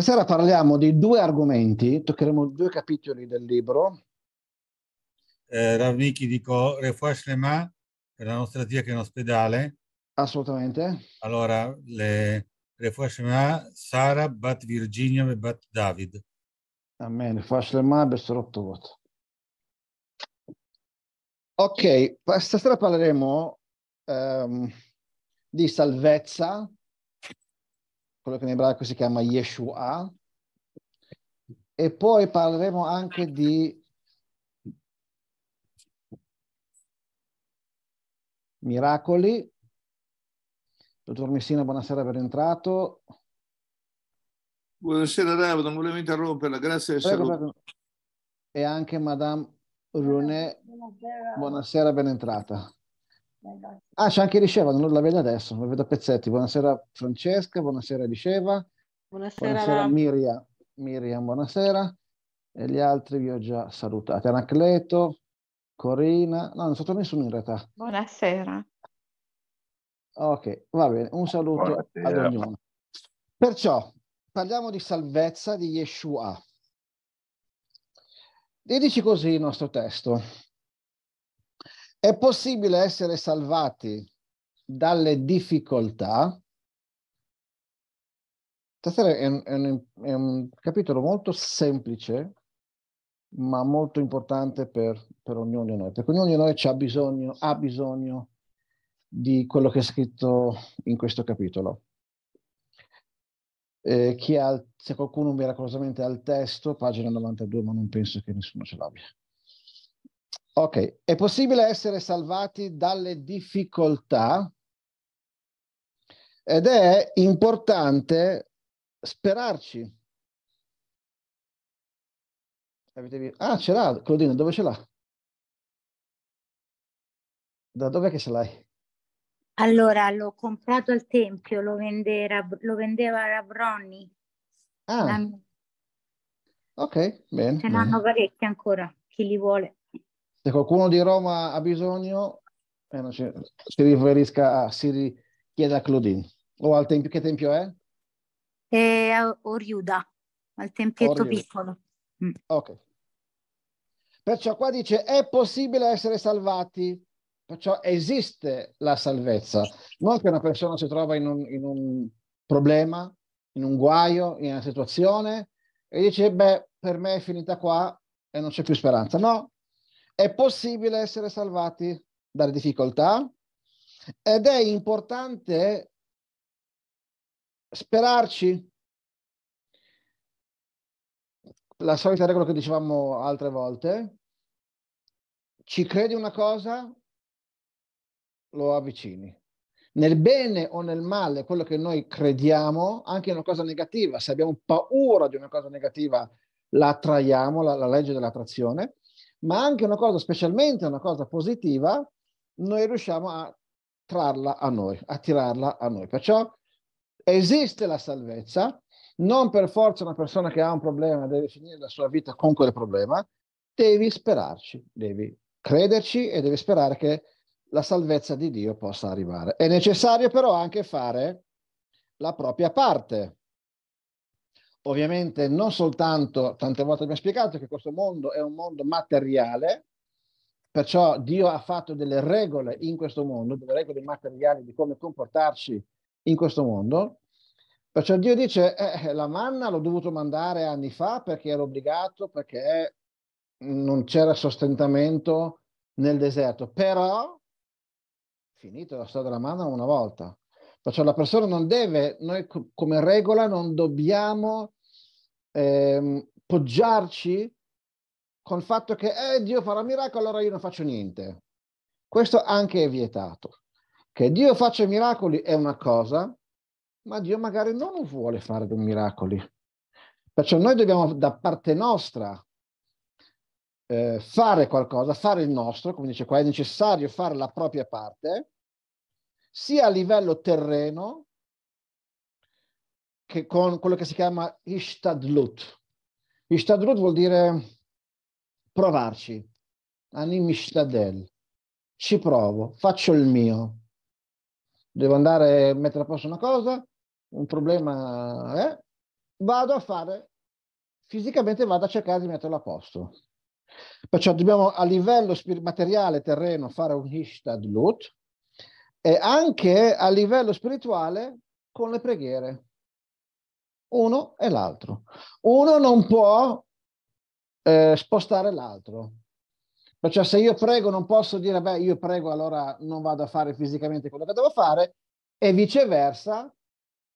Stasera parliamo di due argomenti, toccheremo due capitoli del libro. Eh, Ravniki dico Refua Shlema, per la nostra zia che è in ospedale. Assolutamente. Allora, le Refua Shlema, Sara, Bat Virginia e Bat David. Amen. Refua Shlema, Voto. Ok, stasera parleremo um, di salvezza, quello che in ebraico si chiama Yeshua, e poi parleremo anche di miracoli. Dottor Messina, buonasera, ben entrato. Buonasera Davide, non volevo interromperla, grazie di essere E anche Madame Rune, buonasera, ben entrata. Ah, c'è anche Riceva, non la vedo adesso, la vedo a pezzetti. Buonasera Francesca, buonasera Riceva. Buonasera, buonasera Miriam. Miriam, buonasera. E gli altri vi ho già salutati. Anacleto, Corina. No, non so nessuno in realtà. Buonasera. Ok, va bene, un saluto buonasera. ad ognuno. Perciò, parliamo di salvezza di Yeshua. E dici così il nostro testo. È possibile essere salvati dalle difficoltà. Stasera è un, è è un capitolo molto semplice, ma molto importante per, per, ognuno di noi, perché ognuno di noi ha bisogno, ha bisogno di quello che è scritto in questo capitolo. Eh, chi ha, se qualcuno miracolosamente ha il testo, pagina 92, ma non penso che nessuno ce l'abbia. Ok, è possibile essere salvati dalle difficoltà ed è importante sperarci. Ah, ce l'ha, Claudina, dove ce l'ha? Da dove che ce l'hai? Allora, l'ho comprato al Tempio, lo, vendeva, lo vendeva Rabroni. Ah. La... Ok, bene. Ce n'hanno parecchi ancora, chi li vuole se qualcuno di Roma ha bisogno, eh, si, si, riferisca a, Siri, chieda a Claudine. O al tempio, che tempio è? È a Oriuda, al tempietto piccolo. Mm. Ok. Perciò qua dice, è possibile essere salvati, perciò esiste la salvezza. Non che una persona si trova in un, in un problema, in un guaio, in una situazione, e dice, beh, per me è finita qua e non c'è più speranza. No, è possibile essere salvati dalle difficoltà ed è importante sperarci. La solita regola che dicevamo altre volte, ci credi una cosa, lo avvicini. Nel bene o nel male, quello che noi crediamo, anche in una cosa negativa, se abbiamo paura di una cosa negativa, la attraiamo, la, la legge dell'attrazione ma anche una cosa, specialmente una cosa positiva, noi riusciamo a trarla a noi, a tirarla a noi. Perciò esiste la salvezza, non per forza una persona che ha un problema deve finire la sua vita con quel problema, devi sperarci, devi crederci e devi sperare che la salvezza di Dio possa arrivare. È necessario però anche fare la propria parte ovviamente non soltanto, tante volte abbiamo spiegato che questo mondo è un mondo materiale, perciò Dio ha fatto delle regole in questo mondo, delle regole materiali di come comportarci in questo mondo, perciò Dio dice eh, eh la manna l'ho dovuto mandare anni fa perché ero obbligato, perché non c'era sostentamento nel deserto, però finito la storia della manna una volta. Perciò la persona non deve, noi come regola non dobbiamo ehm, poggiarci col fatto che eh, Dio farà miracolo, allora io non faccio niente. Questo anche è vietato. Che Dio faccia miracoli è una cosa, ma Dio magari non vuole fare dei miracoli. Perciò noi dobbiamo da parte nostra eh, fare qualcosa, fare il nostro, come dice qua, è necessario fare la propria parte, sia a livello terreno che con quello che si chiama Ishtadlut. Ishtadlut vuol dire provarci, anim Ishtadel, ci provo, faccio il mio. Devo andare a mettere a posto una cosa, un problema, eh? vado a fare, fisicamente vado a cercare di metterlo a posto. Perciò dobbiamo a livello materiale, terreno, fare un Ishtadlut e anche a livello spirituale con le preghiere uno e l'altro. Uno non può eh, spostare l'altro. Perciò se io prego non posso dire, beh, io prego allora non vado a fare fisicamente quello che devo fare e viceversa,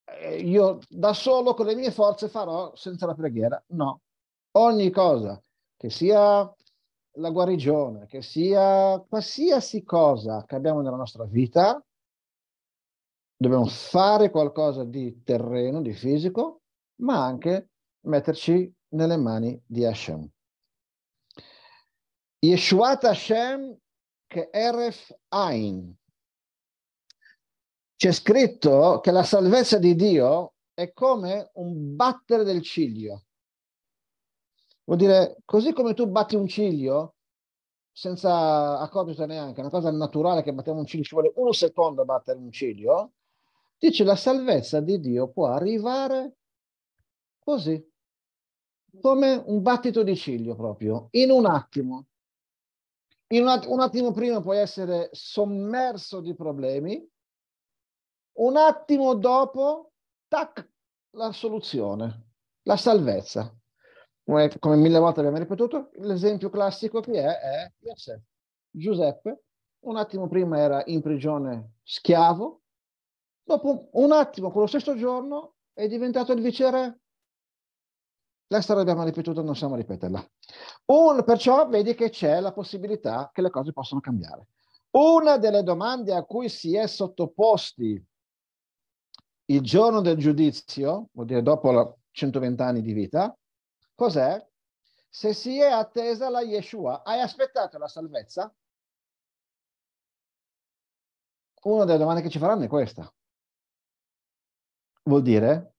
eh, io da solo con le mie forze farò senza la preghiera. No, ogni cosa, che sia la guarigione, che sia qualsiasi cosa che abbiamo nella nostra vita, dobbiamo fare qualcosa di terreno, di fisico, ma anche metterci nelle mani di Hashem. Yeshuat Hashem che Eref Ain. C'è scritto che la salvezza di Dio è come un battere del ciglio. Vuol dire, così come tu batti un ciglio, senza accorgertene neanche, una cosa naturale che battiamo un ciglio, ci vuole un secondo a battere un ciglio, dice la salvezza di Dio può arrivare così, come un battito di ciglio proprio, in un attimo. In un, att- un attimo prima puoi essere sommerso di problemi, un attimo dopo, tac, la soluzione, la salvezza. Come, come mille volte abbiamo ripetuto, l'esempio classico che è, è Giuseppe. Giuseppe, un attimo prima era in prigione schiavo, dopo un attimo, quello stesso giorno, è diventato il viceré la storia l'abbiamo ripetuta, non siamo a ripeterla. Un, perciò vedi che c'è la possibilità che le cose possono cambiare. Una delle domande a cui si è sottoposti il giorno del giudizio, vuol dire dopo 120 anni di vita, cos'è? Se si è attesa la Yeshua, hai aspettato la salvezza? Una delle domande che ci faranno è questa. Vuol dire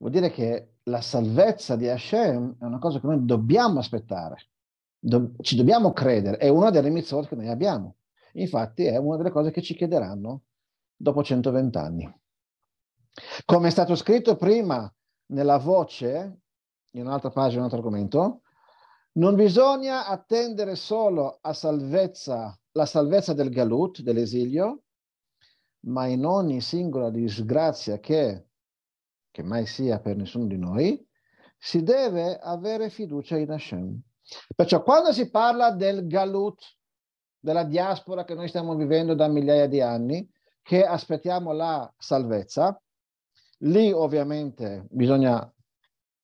vuol dire che la salvezza di Hashem è una cosa che noi dobbiamo aspettare, do- ci dobbiamo credere, è una delle mitzvot che noi abbiamo. Infatti è una delle cose che ci chiederanno dopo 120 anni. Come è stato scritto prima nella voce, in un'altra pagina, un altro argomento, non bisogna attendere solo salvezza, la salvezza del galut, dell'esilio, ma in ogni singola disgrazia che che mai sia per nessuno di noi, si deve avere fiducia in Hashem. Perciò quando si parla del galut, della diaspora che noi stiamo vivendo da migliaia di anni, che aspettiamo la salvezza, lì ovviamente bisogna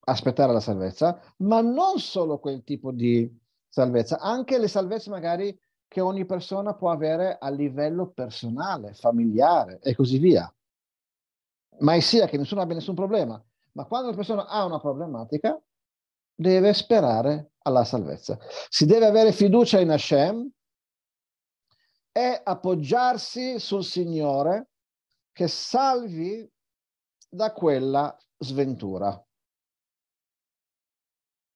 aspettare la salvezza, ma non solo quel tipo di salvezza, anche le salvezze magari che ogni persona può avere a livello personale, familiare e così via mai sia che nessuno abbia nessun problema, ma quando la persona ha una problematica deve sperare alla salvezza. Si deve avere fiducia in Hashem e appoggiarsi sul Signore che salvi da quella sventura.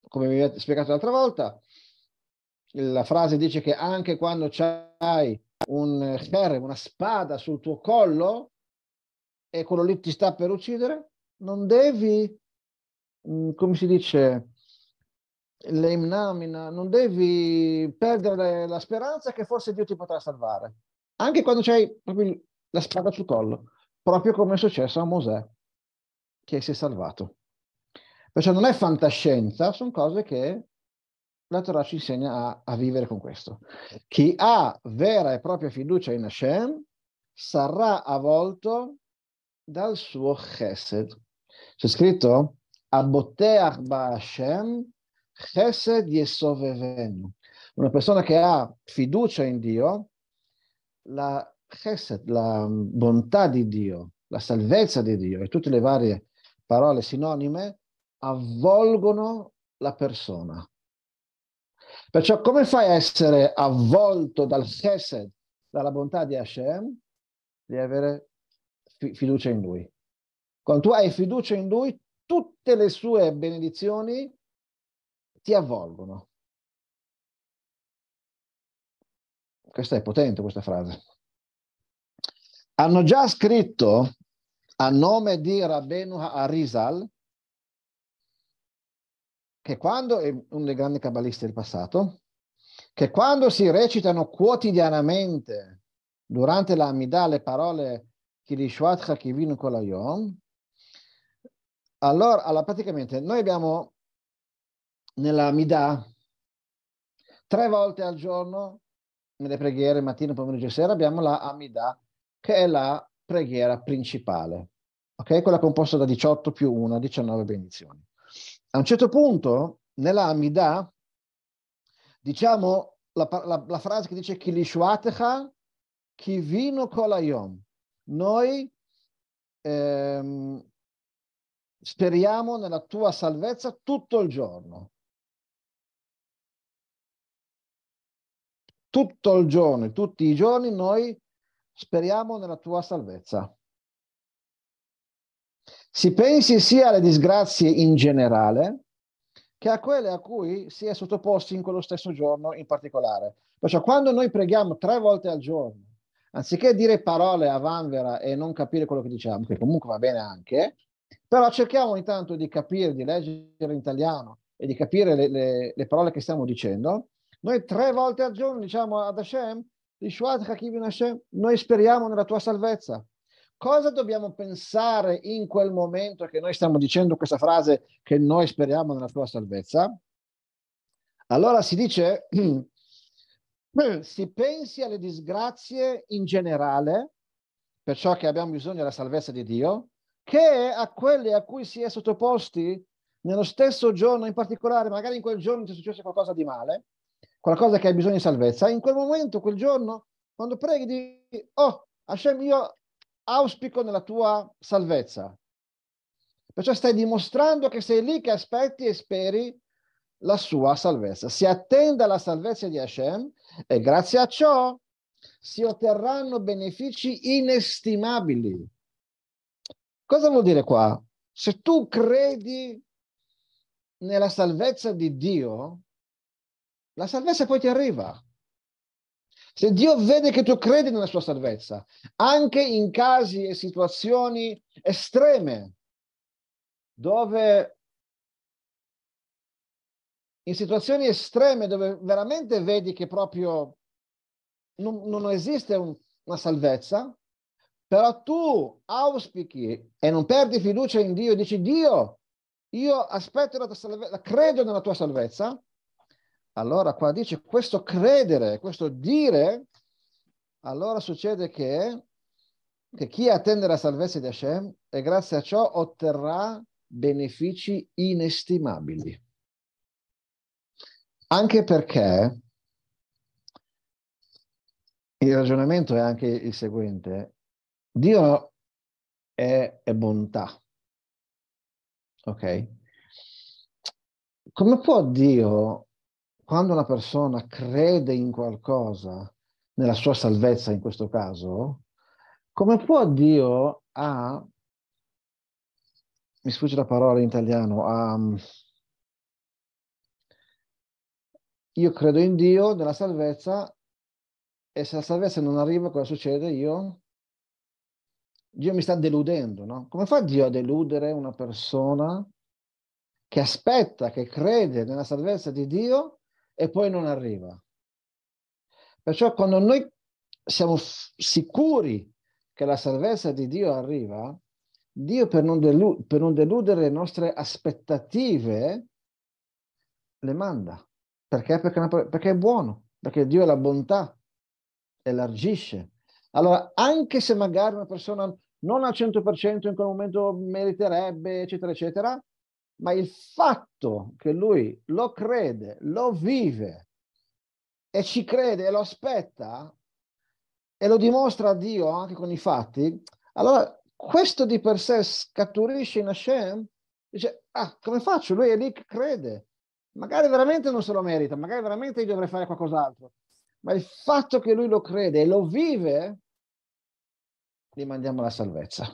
Come vi ho spiegato l'altra volta, la frase dice che anche quando c'hai un ferro, eh, una spada sul tuo collo, e quello lì ti sta per uccidere, non devi, mm, come si dice, l'imnamina, non devi perdere la speranza che forse Dio ti potrà salvare, anche quando c'hai proprio la spada sul collo, proprio come è successo a Mosè, che si è salvato. Perciò non è fantascienza, sono cose che la Torah ci insegna a, a vivere con questo. Chi ha vera e propria fiducia in Hashem sarà avvolto dal suo chesed. C'è scritto Aboteach Ba'ashem chesed yesovevenu. Una persona che ha fiducia in Dio, la chesed, la mm, bontà di Dio, la salvezza di Dio e tutte le varie parole sinonime avvolgono la persona. Perciò come fai a essere avvolto dal chesed, dalla bontà di Hashem? Devi avere fiducia in lui. Quando tu hai fiducia in lui, tutte le sue benedizioni ti avvolgono. Questa è potente questa frase. Hanno già scritto a nome di Rabbenu Arizal, che quando, è uno dei grandi cabalisti del passato, che quando si recitano quotidianamente durante la Amidà le parole che di Shwadcha vino con Allora, allora, praticamente noi abbiamo nella Midah tre volte al giorno, nelle preghiere mattina, pomeriggio e sera, abbiamo la Amidah, che è la preghiera principale, ok? Quella composta da 18 più 1, 19 benedizioni. A un certo punto, nella Amidah, diciamo la, la, la frase che dice Kilishuatecha, chi vino colayom noi ehm, speriamo nella tua salvezza tutto il giorno. Tutto il giorno, tutti i giorni noi speriamo nella tua salvezza. Si pensi sia alle disgrazie in generale che a quelle a cui si è sottoposti in quello stesso giorno in particolare. Perciò quando noi preghiamo tre volte al giorno, anziché dire parole a vanvera e non capire quello che diciamo, che comunque va bene anche, però cerchiamo ogni tanto di capire, di leggere in italiano e di capire le, le, le parole che stiamo dicendo. Noi tre volte al giorno diciamo ad Hashem, noi speriamo nella tua salvezza. Cosa dobbiamo pensare in quel momento che noi stiamo dicendo questa frase che noi speriamo nella tua salvezza? Allora si dice si pensi alle disgrazie in generale, perciò che abbiamo bisogno della salvezza di Dio, che a quelle a cui si è sottoposti nello stesso giorno, in particolare, magari in quel giorno ti è successo qualcosa di male, qualcosa che hai bisogno di salvezza, in quel momento, quel giorno, quando preghi, di oh, Hashem, io auspico nella tua salvezza. Perciò stai dimostrando che sei lì che aspetti e speri la sua salvezza, si attende alla salvezza di Hashem e grazie a ciò si otterranno benefici inestimabili. Cosa vuol dire qua? Se tu credi nella salvezza di Dio, la salvezza poi ti arriva. Se Dio vede che tu credi nella sua salvezza, anche in casi e situazioni estreme, dove in situazioni estreme dove veramente vedi che proprio non, non esiste un, una salvezza, però tu auspichi e non perdi fiducia in Dio e dici Dio, io aspetto la tua salvezza, credo nella tua salvezza, allora qua dice questo credere, questo dire, allora succede che, che chi attende la salvezza di Hashem e grazie a ciò otterrà benefici inestimabili. Anche perché il ragionamento è anche il seguente. Dio è, è bontà. Ok? Come può Dio, quando una persona crede in qualcosa, nella sua salvezza in questo caso, come può Dio a, mi sfugge la parola in italiano, a io credo in Dio, nella salvezza, e se la salvezza non arriva, cosa succede? Io? Dio mi sta deludendo, no? Come fa Dio a deludere una persona che aspetta, che crede nella salvezza di Dio e poi non arriva? Perciò quando noi siamo f- sicuri che la salvezza di Dio arriva, Dio per non, delu- per non deludere le nostre aspettative le manda perché? Perché, perché è buono, perché Dio è la bontà, elargisce. Allora, anche se magari una persona non al 100% in quel momento meriterebbe, eccetera, eccetera, ma il fatto che lui lo crede, lo vive e ci crede e lo aspetta e lo dimostra a Dio anche con i fatti, allora questo di per sé scaturisce in Hashem, dice, ah, come faccio? Lui è lì che crede, Magari veramente non se lo merita, magari veramente io dovrei fare qualcos'altro. Ma il fatto che lui lo crede e lo vive, gli mandiamo la salvezza.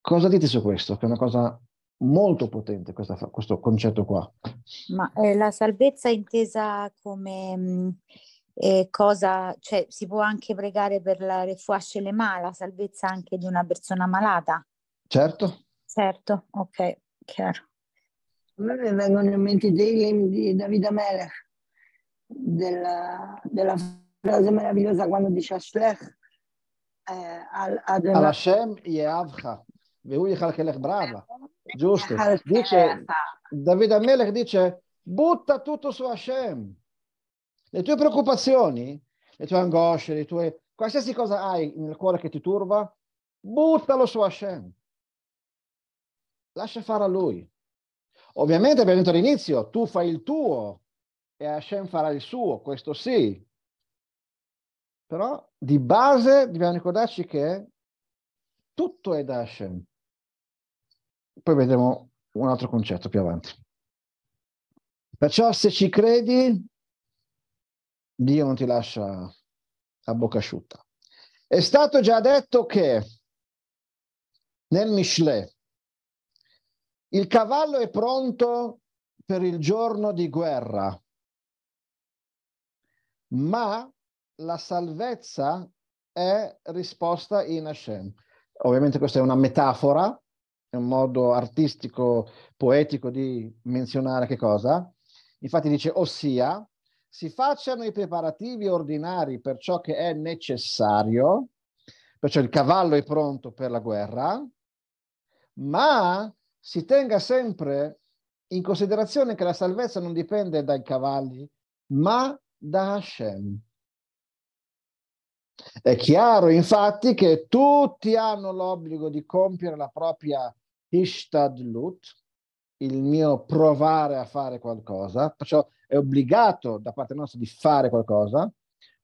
Cosa dite su questo? Che è una cosa molto potente questa, questo concetto qua. Ma eh, la salvezza intesa come mh, mm, eh, cosa, cioè si può anche pregare per la refuasce le ma, la salvezza anche di una persona malata. Certo. Certo, ok, chiaro. A me vengono in mente i Dilem di Davide Melech, della, della, frase meravigliosa quando dice Ashlech eh, al Adonai. Al Hashem Yeavcha, Veui Chalchelech, brava, giusto. Dice, Davide Melech dice, butta tutto su Hashem. Le tue preoccupazioni, le tue angosce, le tue... qualsiasi cosa hai nel cuore che ti turba, buttalo su Hashem. Lascia fare a lui. Ovviamente abbiamo detto all'inizio, tu fai il tuo e Hashem farà il suo, questo sì. Però di base dobbiamo ricordarci che tutto è da Hashem. Poi vedremo un altro concetto più avanti. Perciò se ci credi, Dio non ti lascia a bocca asciutta. È stato già detto che nel Mishle, il cavallo è pronto per il giorno di guerra, ma la salvezza è risposta in Hashem. Ovviamente questa è una metafora, è un modo artistico, poetico di menzionare che cosa. Infatti dice, ossia, si facciano i preparativi ordinari per ciò che è necessario, perciò il cavallo è pronto per la guerra, ma si tenga sempre in considerazione che la salvezza non dipende dai cavalli, ma da Hashem. È chiaro infatti che tutti hanno l'obbligo di compiere la propria ishtadlut, il mio provare a fare qualcosa, perciò è obbligato da parte nostra di fare qualcosa,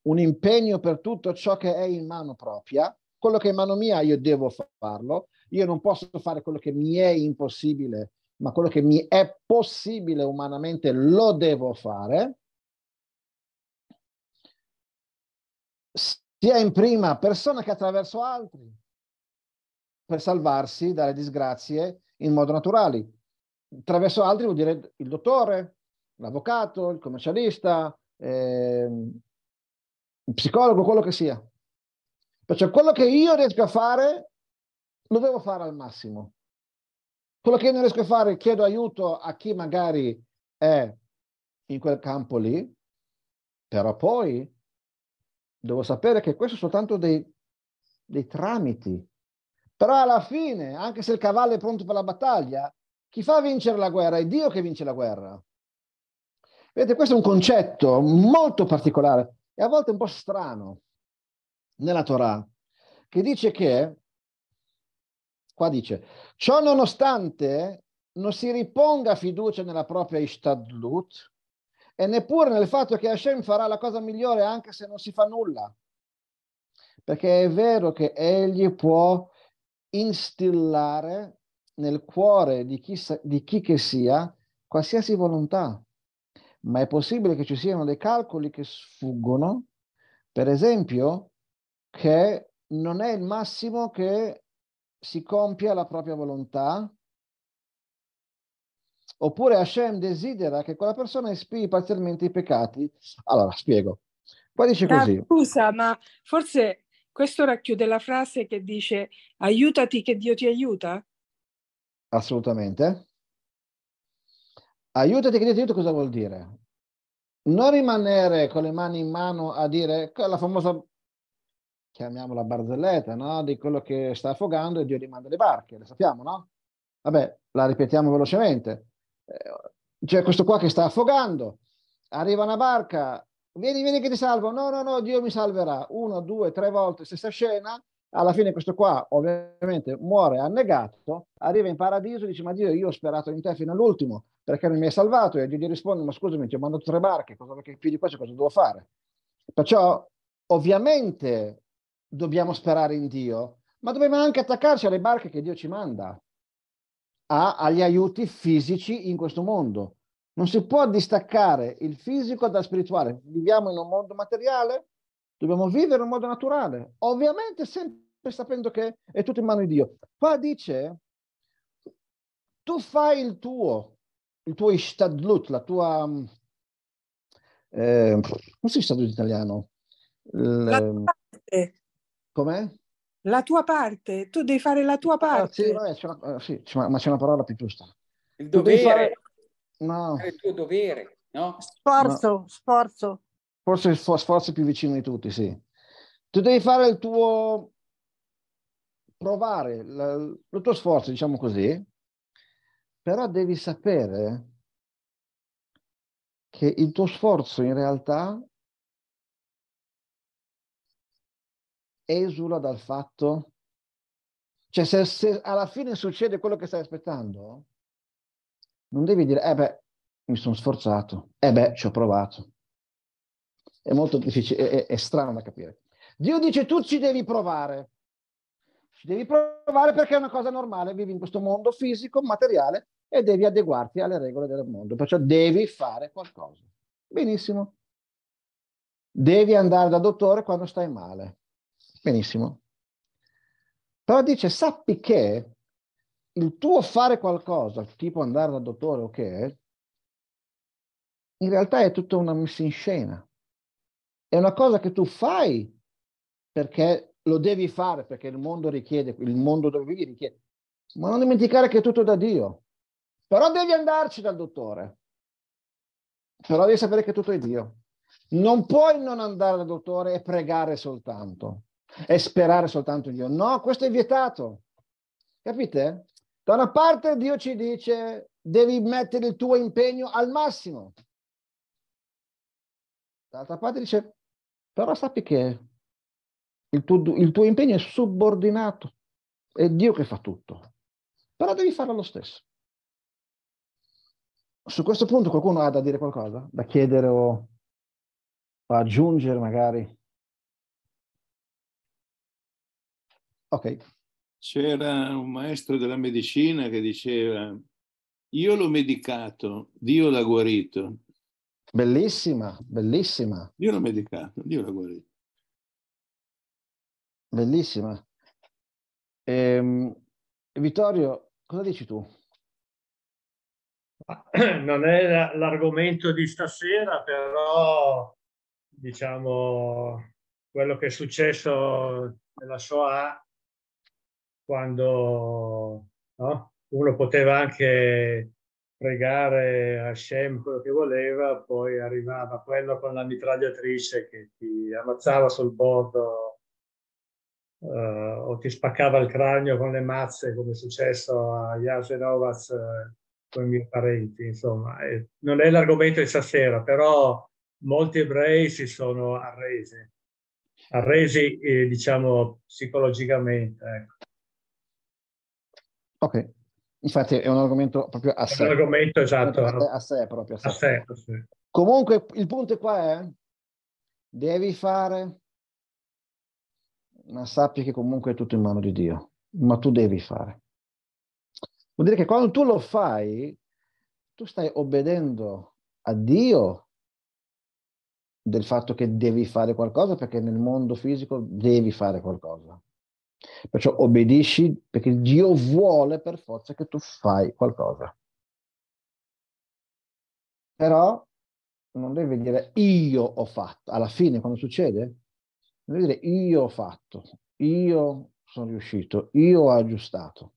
un impegno per tutto ciò che è in mano propria, quello che è in mano mia io devo farlo, io non posso fare quello che mi è impossibile, ma quello che mi è possibile umanamente lo devo fare. Sia in prima persona che attraverso altri, per salvarsi dalle disgrazie in modo naturale. Attraverso altri vuol dire il dottore, l'avvocato, il commercialista, eh, il psicologo, quello che sia. Perciò quello che io riesco a fare lo devo fare al massimo. Quello che io non riesco a fare, chiedo aiuto a chi magari è in quel campo lì, però poi devo sapere che questo è soltanto dei, dei tramiti. Però alla fine, anche se il cavallo è pronto per la battaglia, chi fa vincere la guerra è Dio che vince la guerra. Vedete, questo è un concetto molto particolare e a volte un po' strano nella Torah, che dice che Qua dice, ciò nonostante non si riponga fiducia nella propria istadlut e neppure nel fatto che Hashem farà la cosa migliore anche se non si fa nulla. Perché è vero che egli può instillare nel cuore di chi, di chi che sia qualsiasi volontà, ma è possibile che ci siano dei calcoli che sfuggono, per esempio che non è il massimo che si compia la propria volontà, oppure Hashem desidera che quella persona espii parzialmente i peccati. Allora, spiego. Poi dice così. Ah, scusa, ma forse questo racchiude la frase che dice aiutati che Dio ti aiuta? Assolutamente. Aiutati che Dio ti aiuta cosa vuol dire? Non rimanere con le mani in mano a dire la famosa chiamiamola barzelletta, no? di quello che sta affogando e Dio gli manda le barche, le sappiamo, no? Vabbè, la ripetiamo velocemente. Eh, c'è questo qua che sta affogando, arriva una barca, vieni, vieni che ti salvo, no, no, no, Dio mi salverà. Uno, due, tre volte, stessa scena, alla fine questo qua ovviamente muore annegato, arriva in paradiso e dice ma Dio io ho sperato in te fino all'ultimo perché non mi hai salvato e Dio gli risponde ma scusami ti ho mandato tre barche, cosa, più di questo cosa devo fare? Perciò ovviamente dobbiamo sperare in Dio, ma dobbiamo anche attaccarci alle barche che Dio ci manda, a, agli aiuti fisici in questo mondo. Non si può distaccare il fisico dal spirituale. Viviamo in un mondo materiale, dobbiamo vivere in un modo naturale, ovviamente sempre sapendo che è tutto in mano di Dio. Qua dice, tu fai il tuo, il tuo istadlut, la tua... Eh, come si dice in italiano? La tua ehm, parte. Com'è? La tua parte, tu devi fare la tua parte. Ah, sì, vabbè, c'è una, eh, sì, c'è una, ma c'è una parola più giusta. Il dovere. Fare... No. È il tuo dovere, no? Sforzo, no. sforzo. Forse il sforzo più vicino di tutti, sì. Tu devi fare il tuo... provare la, il tuo sforzo, diciamo così, però devi sapere che il tuo sforzo in realtà esula dal fatto? Cioè, se, se alla fine succede quello che stai aspettando, non devi dire, eh beh, mi sono sforzato, eh beh, ci ho provato. È molto difficile, è, è strano da capire. Dio dice, tu ci devi provare. Ci devi provare perché è una cosa normale, vivi in questo mondo fisico, materiale, e devi adeguarti alle regole del mondo, perciò devi fare qualcosa. Benissimo. Devi andare da dottore quando stai male. Benissimo. Però dice, sappi che il tuo fare qualcosa, tipo andare dal dottore o okay, che, in realtà è tutta una messa in scena. È una cosa che tu fai perché lo devi fare, perché il mondo richiede, il mondo dove vivi richiede. Ma non dimenticare che è tutto da Dio. Però devi andarci dal dottore. Però devi sapere che tutto è Dio. Non puoi non andare dal dottore e pregare soltanto e sperare soltanto in Dio. No, questo è vietato. Capite? Da una parte Dio ci dice devi mettere il tuo impegno al massimo. Dall'altra parte dice però sappi che il tuo, il tuo impegno è subordinato, è Dio che fa tutto, però devi farlo lo stesso. Su questo punto qualcuno ha da dire qualcosa, da chiedere o aggiungere magari? Ok. C'era un maestro della medicina che diceva, io l'ho medicato, Dio l'ha guarito. Bellissima, bellissima. Io l'ho medicato, Dio l'ha guarito. Bellissima. Ehm, Vittorio, cosa dici tu? Non è l'argomento di stasera, però diciamo quello che è successo nella sua quando no? uno poteva anche pregare a Hashem quello che voleva, poi arrivava quello con la mitragliatrice che ti ammazzava sul bordo uh, o ti spaccava il cranio con le mazze, come è successo a Yase Novaz eh, con i miei parenti. Insomma, e non è l'argomento di stasera, però molti ebrei si sono arresi, arresi eh, diciamo psicologicamente. Ecco. Ok, infatti è un argomento proprio a sé. È un argomento esatto. A sé, proprio. A sé. A sé, a sé. Comunque il punto qua è, devi fare, ma sappi che comunque è tutto in mano di Dio, ma tu devi fare. Vuol dire che quando tu lo fai, tu stai obbedendo a Dio del fatto che devi fare qualcosa, perché nel mondo fisico devi fare qualcosa. Perciò obbedisci perché Dio vuole per forza che tu fai qualcosa. Però non devi dire io ho fatto. Alla fine, quando succede, non devi dire io ho fatto, io sono riuscito, io ho aggiustato.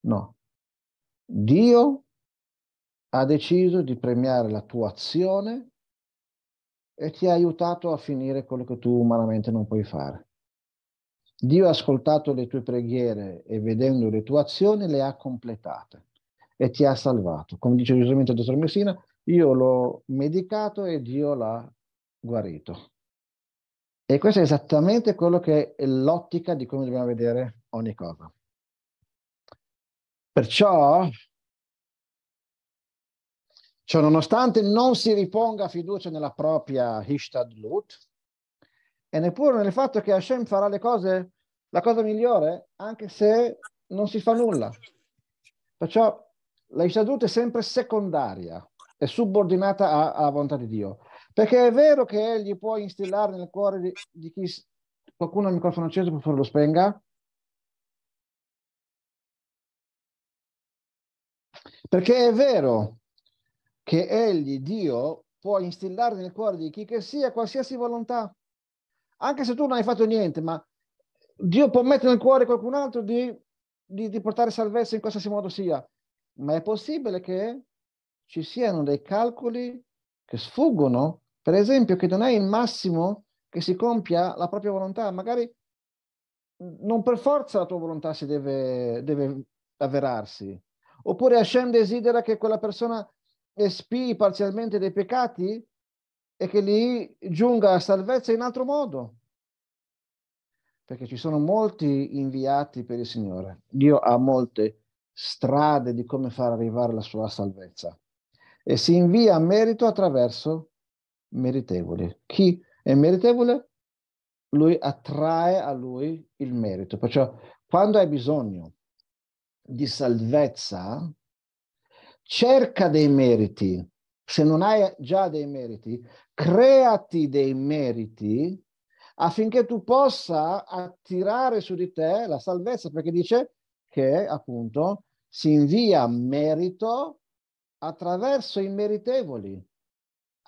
No. Dio ha deciso di premiare la tua azione e ti ha aiutato a finire quello che tu umanamente non puoi fare. Dio ha ascoltato le tue preghiere e vedendo le tue azioni le ha completate e ti ha salvato. Come dice giustamente il dottor Messina, io l'ho medicato e Dio l'ha guarito. E questo è esattamente quello che è l'ottica di come dobbiamo vedere ogni cosa. Perciò, ciononostante non si riponga fiducia nella propria Lut, e neppure nel fatto che Hashem farà le cose, la cosa migliore, anche se non si fa nulla. Perciò la Ishadut è sempre secondaria, è subordinata a, alla volontà di Dio. Perché è vero che egli può instillare nel cuore di, di chi... Qualcuno ha il microfono acceso, per favore lo spenga. Perché è vero che egli, Dio, può instillare nel cuore di chi che sia qualsiasi volontà anche se tu non hai fatto niente, ma Dio può mettere nel cuore qualcun altro di, di, di portare salvezza in qualsiasi modo sia. Ma è possibile che ci siano dei calcoli che sfuggono, per esempio, che non è il massimo che si compia la propria volontà, magari non per forza la tua volontà si deve, deve avverarsi. Oppure Hashem desidera che quella persona espii parzialmente dei peccati e che gli giunga a salvezza in altro modo. Perché ci sono molti inviati per il Signore. Dio ha molte strade di come far arrivare la sua salvezza. E si invia a merito attraverso meritevoli. Chi è meritevole? Lui attrae a lui il merito. Perciò quando hai bisogno di salvezza, cerca dei meriti, se non hai già dei meriti, creati dei meriti affinché tu possa attirare su di te la salvezza, perché dice che appunto si invia merito attraverso i meritevoli.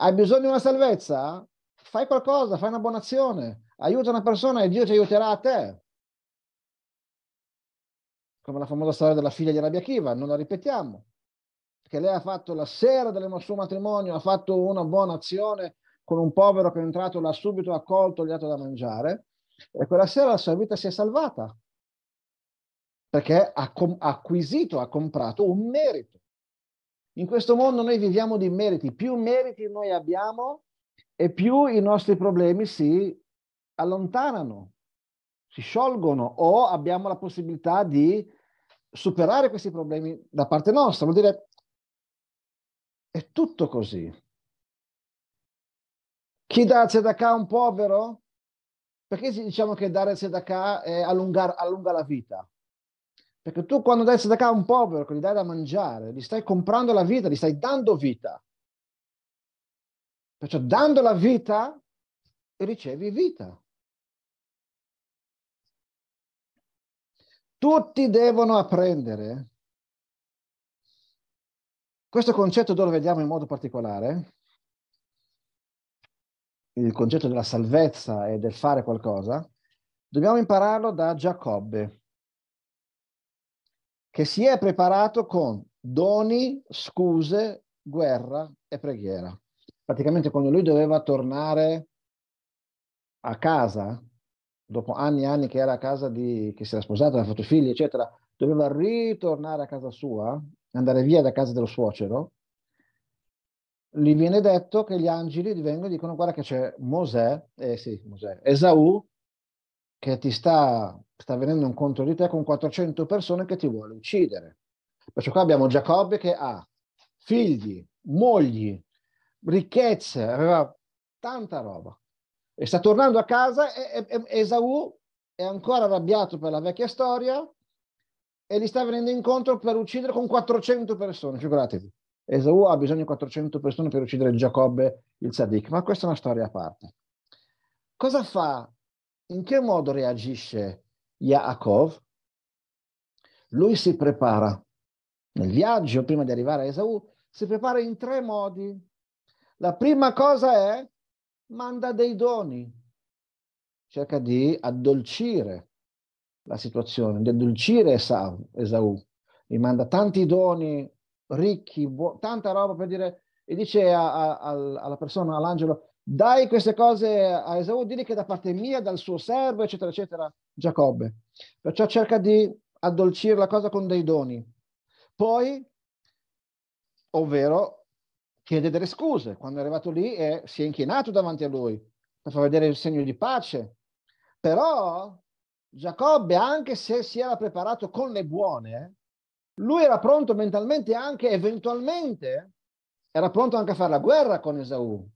Hai bisogno di una salvezza? Fai qualcosa, fai una buona azione, aiuta una persona e Dio ti aiuterà a te. Come la famosa storia della figlia di Arabia Kiva, non la ripetiamo che lei ha fatto la sera del suo matrimonio, ha fatto una buona azione con un povero che è entrato, l'ha subito accolto, gli ha dato da mangiare, e quella sera la sua vita si è salvata, perché ha com- acquisito, ha comprato un merito. In questo mondo noi viviamo di meriti, più meriti noi abbiamo e più i nostri problemi si allontanano, si sciolgono o abbiamo la possibilità di superare questi problemi da parte nostra. Vuol dire è tutto così. Chi dà Zedaka a un povero? Perché diciamo che dare Zedaka allungar, allunga la vita? Perché tu quando dai Zedaka a un povero, che gli dai da mangiare, gli stai comprando la vita, gli stai dando vita. Perciò dando la vita ricevi vita. Tutti devono apprendere questo concetto dove lo vediamo in modo particolare? Il concetto della salvezza e del fare qualcosa, dobbiamo impararlo da Giacobbe, che si è preparato con doni, scuse, guerra e preghiera. Praticamente quando lui doveva tornare a casa, dopo anni e anni che era a casa di, che si era sposato, aveva fatto figli, eccetera, doveva ritornare a casa sua, andare via da casa dello suocero, gli viene detto che gli angeli vengono e dicono guarda che c'è Mosè, eh sì, Mosè, Esau, che ti sta, sta venendo incontro di te con 400 persone che ti vuole uccidere. Perciò qua abbiamo Giacobbe che ha figli, mogli, ricchezze, aveva tanta roba. E sta tornando a casa e, e, e Esaù è ancora arrabbiato per la vecchia storia e li sta venendo incontro per uccidere con 400 persone, figuratevi. Esau ha bisogno di 400 persone per uccidere Giacobbe il Sadiq, ma questa è una storia a parte. Cosa fa? In che modo reagisce Yaakov? Lui si prepara nel viaggio, prima di arrivare a Esau, si prepara in tre modi. La prima cosa è manda dei doni, cerca di addolcire la situazione, di addolcire Esau, Esau. Gli manda tanti doni, ricchi, tanta roba per dire, e dice a, a, alla persona, all'angelo, dai queste cose a Esau, digli che da parte mia, dal suo servo, eccetera, eccetera, Giacobbe. Perciò cerca di addolcire la cosa con dei doni. Poi, ovvero, chiede delle scuse. Quando è arrivato lì e eh, si è inchinato davanti a lui per far vedere il segno di pace. Però Giacobbe, anche se si era preparato con le buone, lui era pronto mentalmente anche, eventualmente, era pronto anche a fare la guerra con Esaù.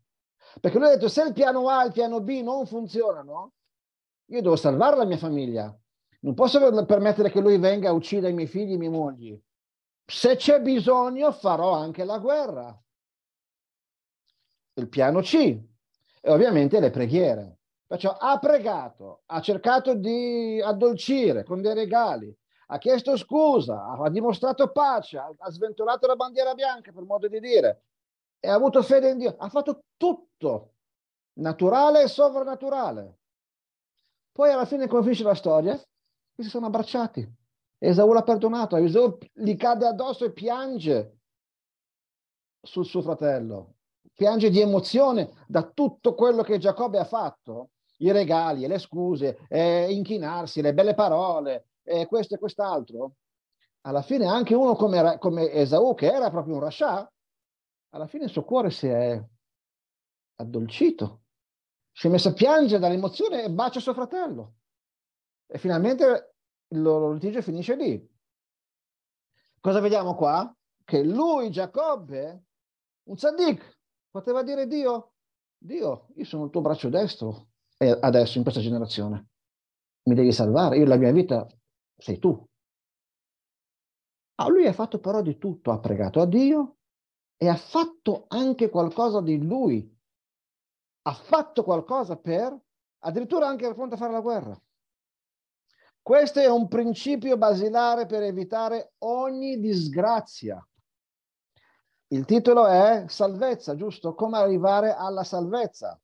Perché lui ha detto, se il piano A e il piano B non funzionano, io devo salvare la mia famiglia. Non posso permettere che lui venga a uccidere i miei figli e i miei mogli. Se c'è bisogno, farò anche la guerra. Il piano C. E ovviamente le preghiere. Perciò ha pregato, ha cercato di addolcire con dei regali, ha chiesto scusa, ha dimostrato pace, ha sventolato la bandiera bianca, per modo di dire, e ha avuto fede in Dio, ha fatto tutto, naturale e sovrannaturale. Poi alla fine come finisce la storia? Che si sono abbracciati. Esaù l'ha perdonato, Esaù gli cade addosso e piange sul suo fratello, piange di emozione da tutto quello che Giacobbe ha fatto i regali e le scuse, eh, inchinarsi, le belle parole, eh, questo e quest'altro, alla fine anche uno come, come Esau, che era proprio un rascià, alla fine il suo cuore si è addolcito, si è messo a piangere dall'emozione e bacia suo fratello. E finalmente il loro litigio finisce lì. Cosa vediamo qua? Che lui, Giacobbe, un tzaddik, poteva dire Dio, Dio, io sono il tuo braccio destro, adesso, in questa generazione. Mi devi salvare, io la mia vita sei tu. Ah, lui ha fatto però di tutto, ha pregato a Dio e ha fatto anche qualcosa di lui. Ha fatto qualcosa per, addirittura anche fronte a fare la guerra. Questo è un principio basilare per evitare ogni disgrazia. Il titolo è Salvezza, giusto? Come arrivare alla salvezza.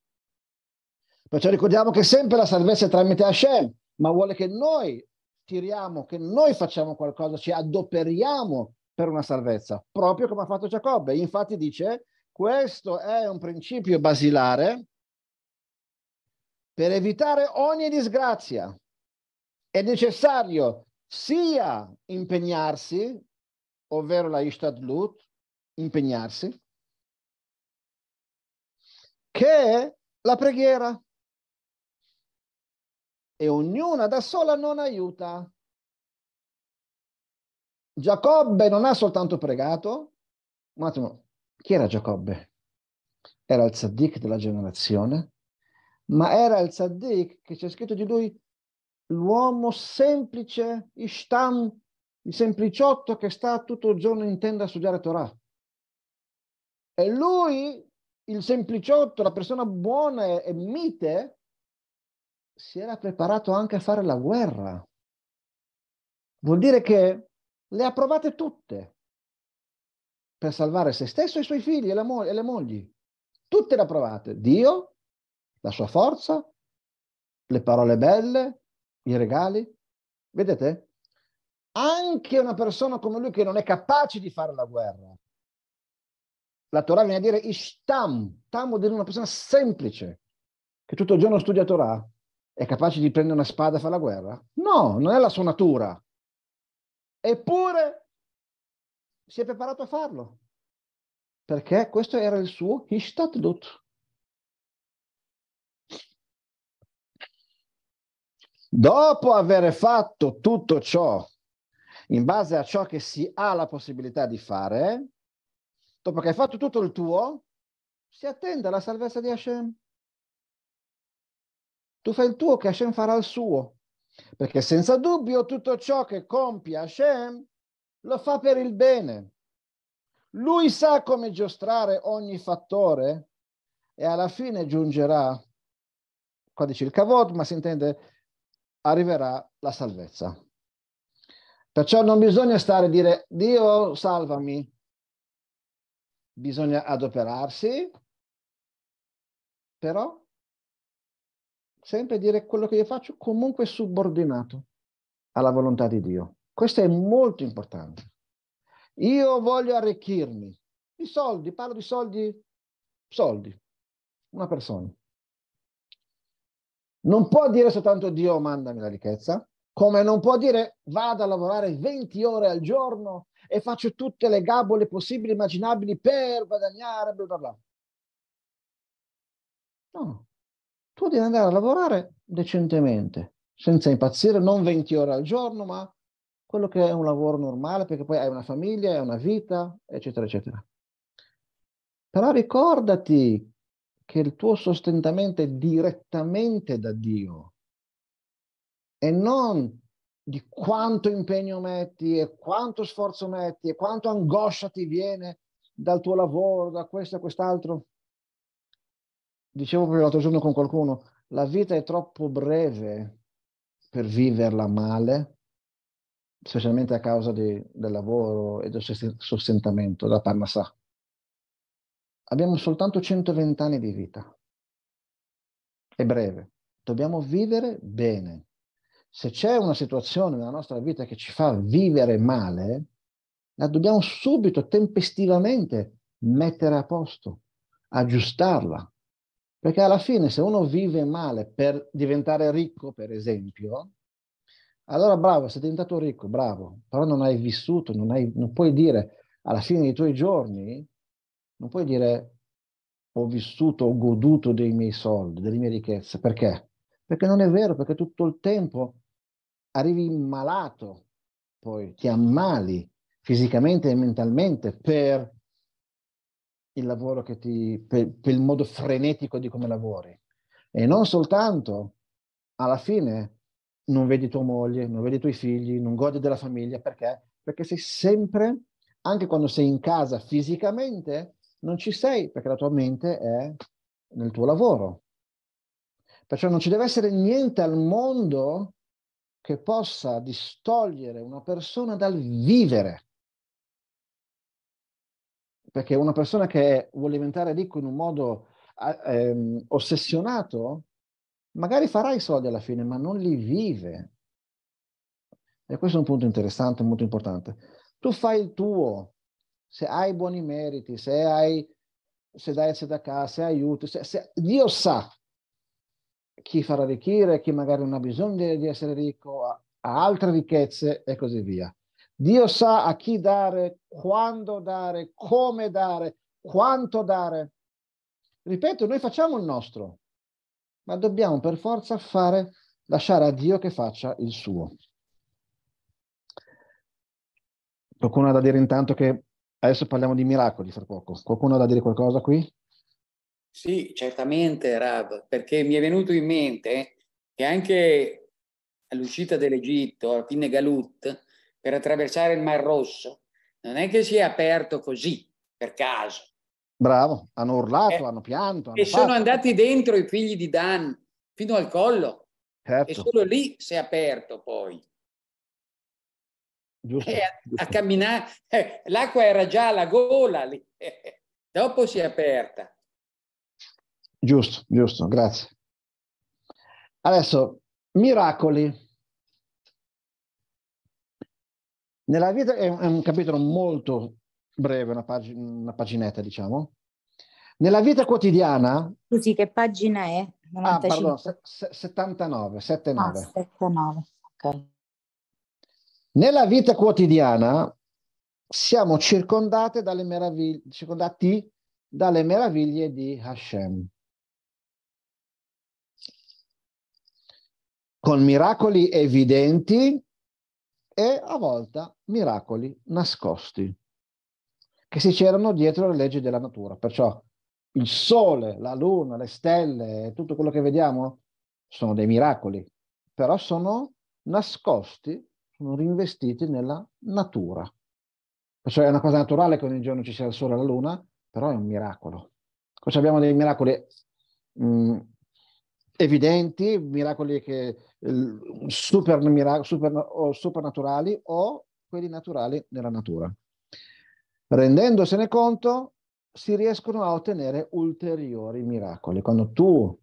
Perciò ricordiamo che sempre la salvezza è tramite Hashem, ma vuole che noi tiriamo, che noi facciamo qualcosa, ci adoperiamo per una salvezza, proprio come ha fatto Giacobbe. Infatti dice, questo è un principio basilare per evitare ogni disgrazia. È necessario sia impegnarsi, ovvero la Ishtadlut, impegnarsi, che la preghiera e ognuna da sola non aiuta. Giacobbe non ha soltanto pregato, un attimo, chi era Giacobbe? Era il tzaddik della generazione, ma era il tzaddik che c'è scritto di lui l'uomo semplice, ishtam, il sempliciotto che sta tutto il giorno in tenda a studiare Torah. E lui, il sempliciotto, la persona buona e mite, si era preparato anche a fare la guerra. Vuol dire che le ha provate tutte per salvare se stesso e i suoi figli e, mo- e le mogli. Tutte le ha provate. Dio, la sua forza, le parole belle, i regali. Vedete? Anche una persona come lui che non è capace di fare la guerra. La Torah viene a dire ishtam, tam vuol dire una persona semplice, che tutto il giorno studia Torah, è capace di prendere una spada e fare la guerra? No, non è la sua natura. Eppure si è preparato a farlo, perché questo era il suo Hishtatlut. Dopo aver fatto tutto ciò, in base a ciò che si ha la possibilità di fare, dopo che hai fatto tutto il tuo, si attende alla salvezza di Hashem. Tu fai il tuo che Hashem farà il suo, perché senza dubbio tutto ciò che compie Hashem lo fa per il bene. Lui sa come giostrare ogni fattore e alla fine giungerà, qua dice il cavod, ma si intende, arriverà la salvezza. Perciò non bisogna stare a dire Dio salvami, bisogna adoperarsi, però sempre dire quello che io faccio comunque subordinato alla volontà di Dio. Questo è molto importante. Io voglio arricchirmi. I soldi, parlo di soldi, soldi, una persona. Non può dire soltanto Dio mandami la ricchezza, come non può dire vado a lavorare 20 ore al giorno e faccio tutte le gabole possibili e immaginabili per guadagnare, bla bla bla. No, tu devi andare a lavorare decentemente, senza impazzire, non 20 ore al giorno, ma quello che è un lavoro normale, perché poi hai una famiglia, hai una vita, eccetera, eccetera. Però ricordati che il tuo sostentamento è direttamente da Dio e non di quanto impegno metti e quanto sforzo metti e quanto angoscia ti viene dal tuo lavoro, da questo e quest'altro dicevo proprio l'altro giorno con qualcuno, la vita è troppo breve per viverla male, specialmente a causa di, del lavoro e del sostentamento, della parnasà. Abbiamo soltanto 120 anni di vita. È breve. Dobbiamo vivere bene. Se c'è una situazione nella nostra vita che ci fa vivere male, la dobbiamo subito, tempestivamente mettere a posto, aggiustarla, perché alla fine se uno vive male per diventare ricco, per esempio, allora bravo, sei diventato ricco, bravo, però non hai vissuto, non, hai, non puoi dire alla fine dei tuoi giorni, non puoi dire ho vissuto, ho goduto dei miei soldi, delle mie ricchezze. Perché? Perché non è vero, perché tutto il tempo arrivi malato, poi ti ammali fisicamente e mentalmente per il lavoro che ti, per, per il modo frenetico di come lavori. E non soltanto, alla fine non vedi tua moglie, non vedi i tuoi figli, non godi della famiglia, perché? Perché sei sempre, anche quando sei in casa fisicamente, non ci sei, perché la tua mente è nel tuo lavoro. Perciò non ci deve essere niente al mondo che possa distogliere una persona dal vivere perché una persona che vuole diventare ricco in un modo ehm, ossessionato, magari farà i soldi alla fine, ma non li vive. E questo è un punto interessante, molto importante. Tu fai il tuo, se hai buoni meriti, se hai, se dai sedacà, se aiuti, se, se, Dio sa chi farà arricchire, chi magari non ha bisogno di, di essere ricco, ha, ha altre ricchezze e così via. Dio sa a chi dare, quando dare, come dare, quanto dare. Ripeto, noi facciamo il nostro, ma dobbiamo per forza fare, lasciare a Dio che faccia il suo. Qualcuno ha da dire intanto che adesso parliamo di miracoli fra poco. Qualcuno ha da dire qualcosa qui? Sì, certamente Rab, perché mi è venuto in mente che anche all'uscita dell'Egitto, alla fine Galut, per attraversare il Mar Rosso. Non è che si è aperto così, per caso. Bravo, hanno urlato, eh, hanno pianto. Hanno e fatto. sono andati dentro i figli di Dan fino al collo. Certo. E solo lì si è aperto poi. Giusto, eh, giusto. A, camminare, eh, l'acqua era già alla gola lì. dopo si è aperta. Giusto, giusto, grazie. Adesso, miracoli. Nella vita è un, è un capitolo molto breve, una, pag- una, paginetta diciamo. Nella vita quotidiana... Scusi, che pagina è? 95. Ah, pardon, se- 79, 79. Ah, 79, ok. Nella vita quotidiana siamo circondati dalle meraviglie, circondati dalle meraviglie di Hashem. Con miracoli evidenti e a volte miracoli nascosti che si c'erano dietro le leggi della natura. Perciò il sole, la luna, le stelle, tutto quello che vediamo sono dei miracoli, però sono nascosti, sono rinvestiti nella natura. Perciò è una cosa naturale che ogni giorno ci sia il sole e la luna, però è un miracolo. Poi abbiamo dei miracoli mh, mm, evidenti, miracoli che super, miracoli, super, o supernaturali o quelli naturali nella natura. Rendendosene conto, si riescono a ottenere ulteriori miracoli. Quando tu,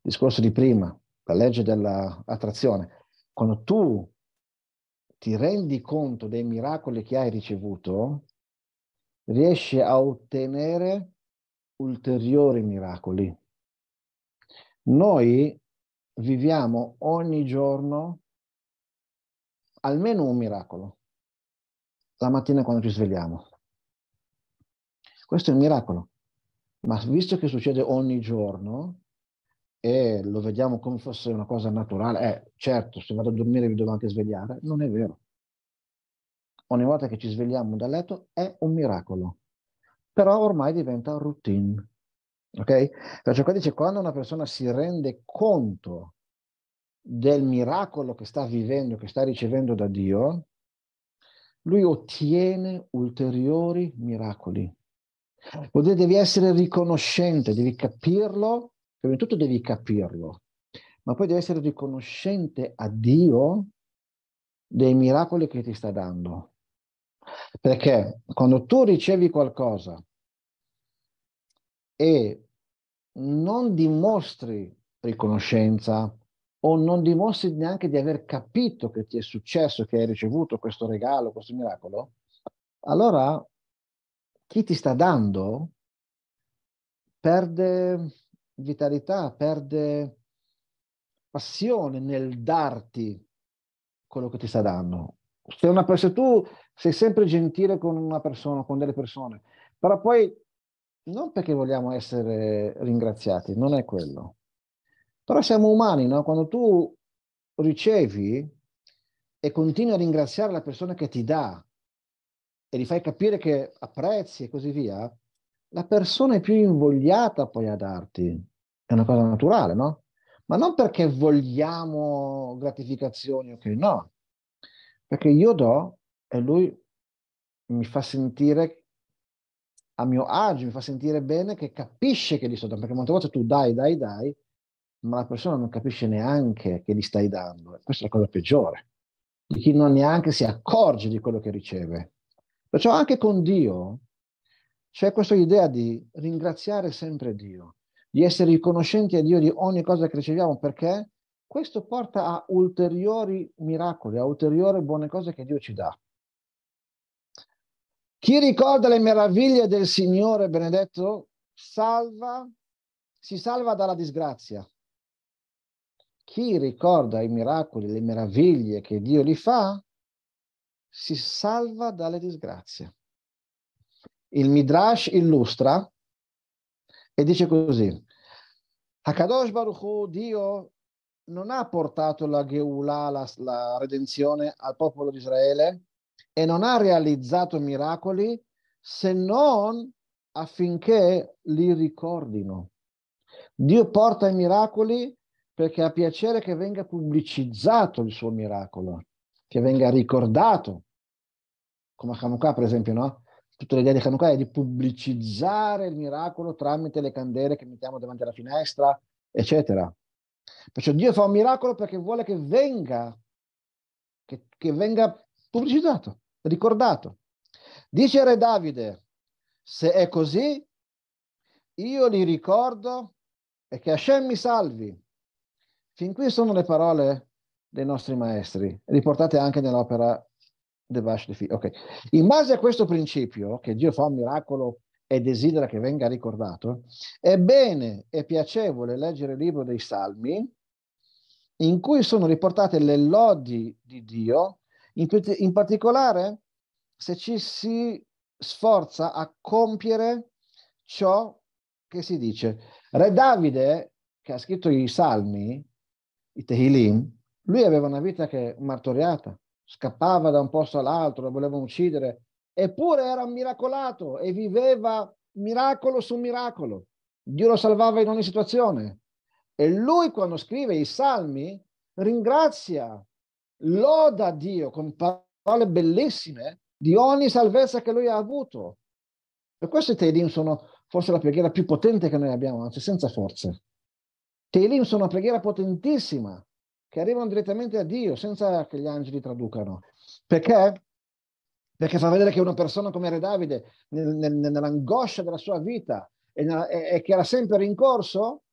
discorso di prima, la legge dell'attrazione, quando tu ti rendi conto dei miracoli che hai ricevuto, riesci a ottenere ulteriori miracoli. Noi viviamo ogni giorno almeno un miracolo, la mattina quando ci svegliamo. Questo è un miracolo, ma visto che succede ogni giorno e lo vediamo come fosse una cosa naturale, eh, certo, se vado a dormire mi devo anche svegliare, non è vero. Ogni volta che ci svegliamo dal letto è un miracolo, però ormai diventa routine Ok? Perciò qua dice, quando una persona si rende conto del miracolo che sta vivendo, che sta ricevendo da Dio, lui ottiene ulteriori miracoli. Vuol dire devi essere riconoscente, devi capirlo, prima di tutto devi capirlo, ma poi devi essere riconoscente a Dio dei miracoli che ti sta dando. Perché quando tu ricevi qualcosa e non dimostri riconoscenza o non dimostri neanche di aver capito che ti è successo, che hai ricevuto questo regalo, questo miracolo, allora chi ti sta dando perde vitalità, perde passione nel darti quello che ti sta dando. Se, una, se tu sei sempre gentile con una persona, con delle persone, però poi non perché vogliamo essere ringraziati, non è quello. Però siamo umani, no? Quando tu ricevi e continui a ringraziare la persona che ti dà e gli fai capire che apprezzi e così via, la persona è più invogliata poi a darti. È una cosa naturale, no? Ma non perché vogliamo gratificazioni, ok? No, perché io do e lui mi fa sentire a mio agio, mi fa sentire bene, che capisce che gli sto dando, perché molte volte tu dai, dai, dai, ma la persona non capisce neanche che gli stai dando. Questa è la cosa peggiore, di chi non neanche si accorge di quello che riceve. Perciò anche con Dio c'è questa idea di ringraziare sempre Dio, di essere riconoscenti a Dio di ogni cosa che riceviamo, perché questo porta a ulteriori miracoli, a ulteriori buone cose che Dio ci dà. Chi ricorda le meraviglie del Signore benedetto salva, si salva dalla disgrazia. Chi ricorda i miracoli, le meraviglie che Dio gli fa, si salva dalle disgrazie. Il Midrash illustra e dice così, Hakadosh Baruch Hu, Dio non ha portato la Geulah, la, la redenzione al popolo di Israele e non ha realizzato miracoli se non affinché li ricordino. Dio porta i miracoli perché ha piacere che venga pubblicizzato il suo miracolo, che venga ricordato. Come a Hanukkah, per esempio, no? Tutta l'idea di Hanukkah è di pubblicizzare il miracolo tramite le candele che mettiamo davanti alla finestra, eccetera. Perciò Dio fa un miracolo perché vuole che venga, che, che venga pubblicizzato ricordato. Dice Re Davide, se è così, io li ricordo e che Hashem mi salvi. Fin qui sono le parole dei nostri maestri, riportate anche nell'opera De Vashtifi. Ok. In base a questo principio, che Dio fa un miracolo e desidera che venga ricordato, è bene e piacevole leggere il libro dei Salmi, in cui sono riportate le lodi di Dio in, in particolare, se ci si sforza a compiere ciò che si dice. Re Davide, che ha scritto i salmi, i Tehilim, lui aveva una vita che martoriata, scappava da un posto all'altro, lo volevano uccidere, eppure era miracolato e viveva miracolo su miracolo. Dio lo salvava in ogni situazione. E lui quando scrive i salmi ringrazia loda Dio con parole bellissime di ogni salvezza che lui ha avuto. Per questo i Teilim sono forse la preghiera più potente che noi abbiamo, anzi senza forze. Teilim sono una preghiera potentissima, che arrivano direttamente a Dio, senza che gli angeli traducano. Perché? Perché fa vedere che una persona come Re Davide, nel, nel, nell'angoscia della sua vita, e, e, e che era sempre rincorso,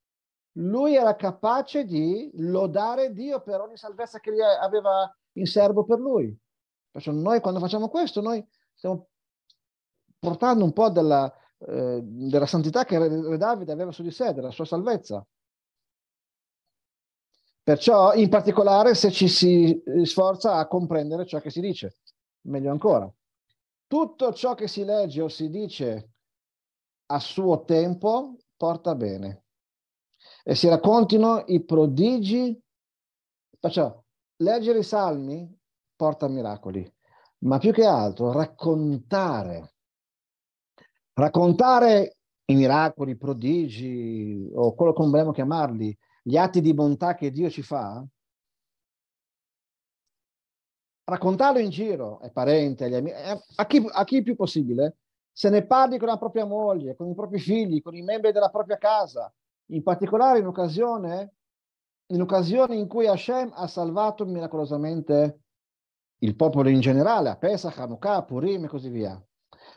lui era capace di lodare Dio per ogni salvezza che gli aveva in serbo per lui. Perciò noi quando facciamo questo, noi stiamo portando un po' della, eh, della santità che Re Davide aveva su di sé, della sua salvezza. Perciò, in particolare, se ci si eh, sforza a comprendere ciò che si dice, meglio ancora. Tutto ciò che si legge o si dice a suo tempo porta bene e si raccontino i prodigi. Perciò leggere i salmi porta miracoli, ma più che altro raccontare, raccontare i miracoli, i prodigi o quello che vogliamo chiamarli, gli atti di bontà che Dio ci fa, raccontarlo in giro ai parenti, agli amici, eh, a chi, a chi più possibile, se ne parli con la propria moglie, con i propri figli, con i membri della propria casa, in particolare in occasione, in occasione in cui Hashem ha salvato miracolosamente il popolo in generale, a Pesach, Hanukkah, Purim e così via.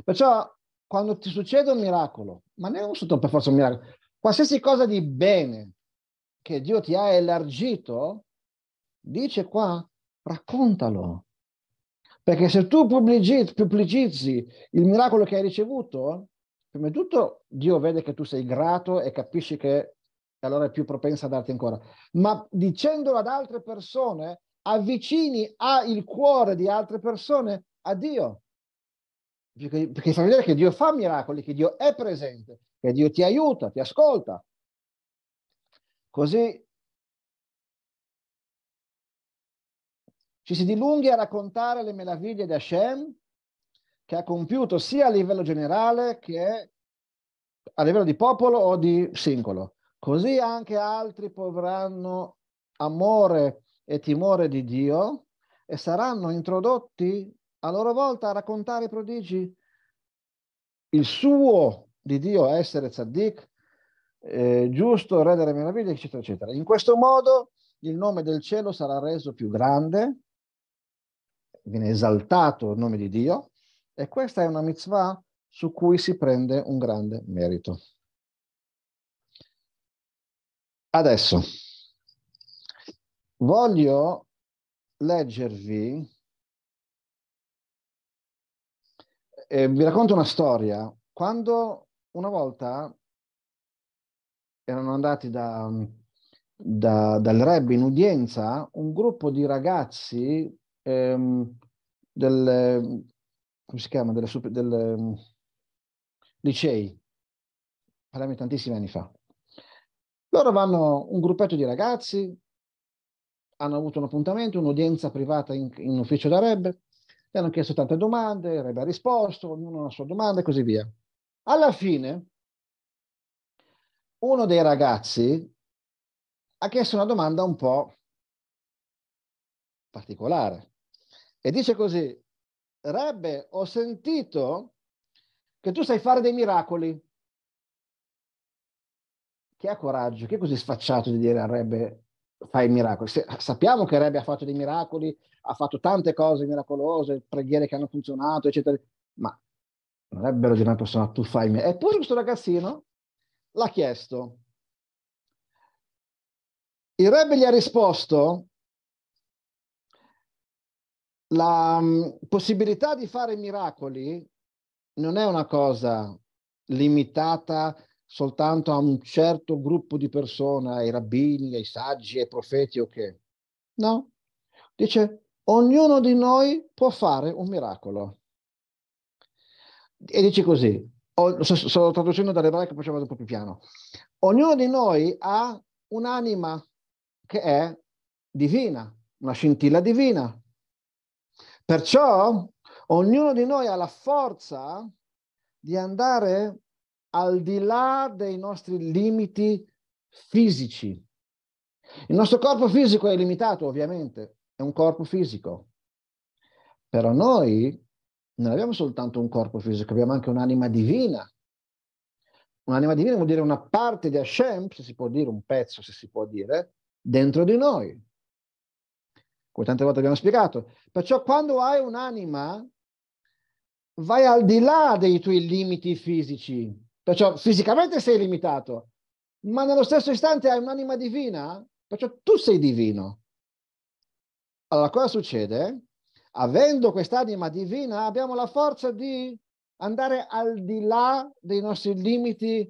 Perciò quando ti succede un miracolo, ma non è solo per forza un miracolo, qualsiasi cosa di bene che Dio ti ha elargito, dice qua, raccontalo. Perché se tu pubblicizzi il miracolo che hai ricevuto, prima di tutto Dio vede che tu sei grato e capisci che allora è più propensa a darti ancora, ma dicendolo ad altre persone avvicini al cuore di altre persone a Dio, perché, perché fa vedere che Dio fa miracoli, che Dio è presente, che Dio ti aiuta, ti ascolta. Così ci si dilunghi a raccontare le meraviglie di Hashem che ha compiuto sia a livello generale che a livello di popolo o di singolo. Così anche altri porranno amore e timore di Dio e saranno introdotti a loro volta a raccontare i prodigi. Il suo di Dio essere tzaddik, eh, giusto, re delle meraviglie, eccetera, eccetera. In questo modo il nome del cielo sarà reso più grande, viene esaltato il nome di Dio, e questa è una mitzvah su cui si prende un grande merito. Adesso voglio leggervi, eh, vi racconto una storia. Quando una volta erano andati da, da, dal Rebbe in udienza un gruppo di ragazzi ehm, del, come si chiama, della, del um, mm, licei, parliamo tantissimi anni fa. Loro vanno, un gruppetto di ragazzi, hanno avuto un appuntamento, un'udienza privata in, in ufficio da Rebbe, gli hanno chiesto tante domande, Rebbe ha risposto, ognuno ha la sua domanda e così via. Alla fine, uno dei ragazzi ha chiesto una domanda un po' particolare e dice così, Rebbe, ho sentito che tu sai fare dei miracoli. Chi ha coraggio? Chi è così sfacciato di dire a Rebbe fai miracoli? Se, sappiamo che Rebbe ha fatto dei miracoli, ha fatto tante cose miracolose, preghiere che hanno funzionato, eccetera. Ma non rebbero di una persona tu fai miracoli. Eppure questo ragazzino l'ha chiesto. Il Rebbe gli ha risposto la mm, possibilità di fare miracoli non è una cosa limitata soltanto a un certo gruppo di persone, ai rabbini, ai saggi, ai profeti o okay. che. No, dice ognuno di noi può fare un miracolo. E dice così, sto, sto traducendo dall'ebraico, poi ci vado un po' più piano. Ognuno di noi ha un'anima che è divina, una scintilla divina. Perciò ognuno di noi ha la forza di andare al di là dei nostri limiti fisici. Il nostro corpo fisico è limitato, ovviamente, è un corpo fisico. Però noi non abbiamo soltanto un corpo fisico, abbiamo anche un'anima divina. Un'anima divina vuol dire una parte di Hashem, se si può dire, un pezzo, se si può dire, dentro di noi come tante volte abbiamo spiegato. Perciò quando hai un'anima, vai al di là dei tuoi limiti fisici. Perciò fisicamente sei limitato, ma nello stesso istante hai un'anima divina, perciò tu sei divino. Allora cosa succede? Avendo quest'anima divina abbiamo la forza di andare al di là dei nostri limiti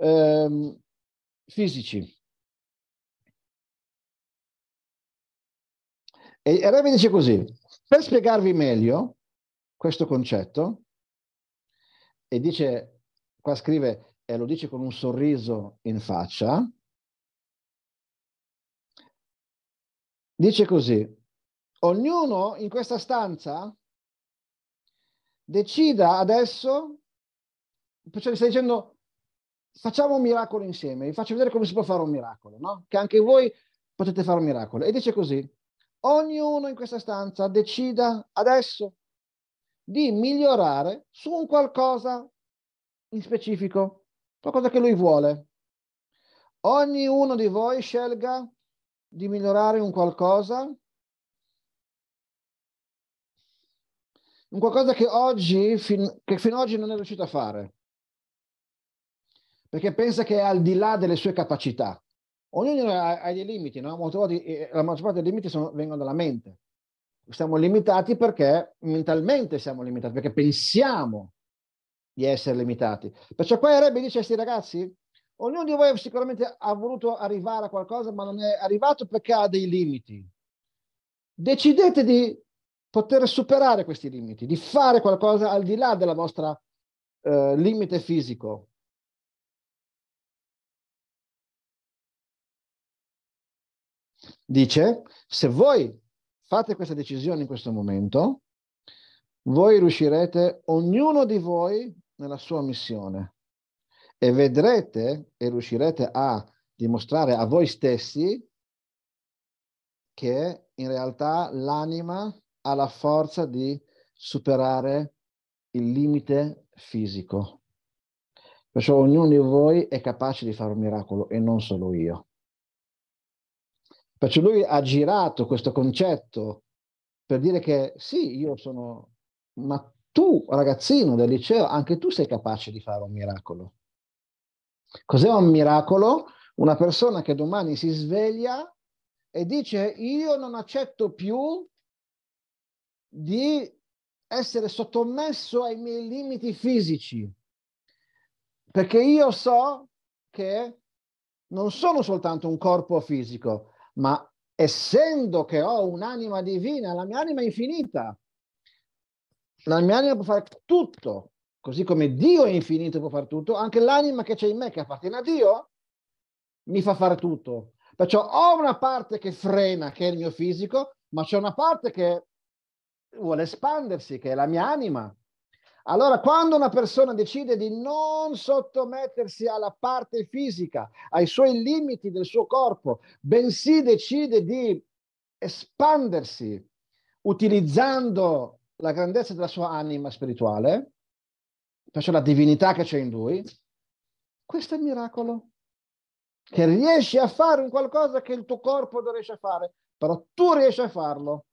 ehm, fisici. E Rebbe dice così, per spiegarvi meglio questo concetto, e dice, qua scrive, e lo dice con un sorriso in faccia, dice così, ognuno in questa stanza decida adesso, cioè sta dicendo facciamo un miracolo insieme, vi faccio vedere come si può fare un miracolo, no? che anche voi potete fare un miracolo. E dice così, ognuno in questa stanza decida adesso di migliorare su un qualcosa in specifico, qualcosa che lui vuole. Ognuno di voi scelga di migliorare un qualcosa, un qualcosa che oggi, fin, che fino ad oggi non è riuscito a fare, perché pensa che è al di là delle sue capacità. Ognuno ha, ha dei limiti, no? parte, eh, la maggior parte dei limiti sono, vengono dalla mente. Siamo limitati perché mentalmente siamo limitati, perché pensiamo di essere limitati. Perciò qua Rebbe dice a questi ragazzi, ognuno di voi sicuramente ha voluto arrivare a qualcosa, ma non è arrivato perché ha dei limiti. Decidete di poter superare questi limiti, di fare qualcosa al di là del vostro eh, limite fisico. Dice, se voi fate questa decisione in questo momento, voi riuscirete, ognuno di voi, nella sua missione e vedrete e riuscirete a dimostrare a voi stessi che in realtà l'anima ha la forza di superare il limite fisico. Perciò ognuno di voi è capace di fare un miracolo e non solo io. Perciò lui ha girato questo concetto per dire che sì, io sono, ma tu ragazzino del liceo, anche tu sei capace di fare un miracolo. Cos'è un miracolo? Una persona che domani si sveglia e dice io non accetto più di essere sottomesso ai miei limiti fisici, perché io so che non sono soltanto un corpo fisico, ma essendo che ho un'anima divina, la mia anima è infinita, la mia anima può fare tutto, così come Dio è infinito e può fare tutto, anche l'anima che c'è in me, che appartiene a Dio, mi fa fare tutto. Perciò ho una parte che frena, che è il mio fisico, ma c'è una parte che vuole espandersi, che è la mia anima, allora, quando una persona decide di non sottomettersi alla parte fisica, ai suoi limiti del suo corpo, bensì decide di espandersi utilizzando la grandezza della sua anima spirituale, cioè la divinità che c'è in lui, questo è il miracolo. Che riesci a fare un qualcosa che il tuo corpo non riesce a fare, però tu riesci a farlo.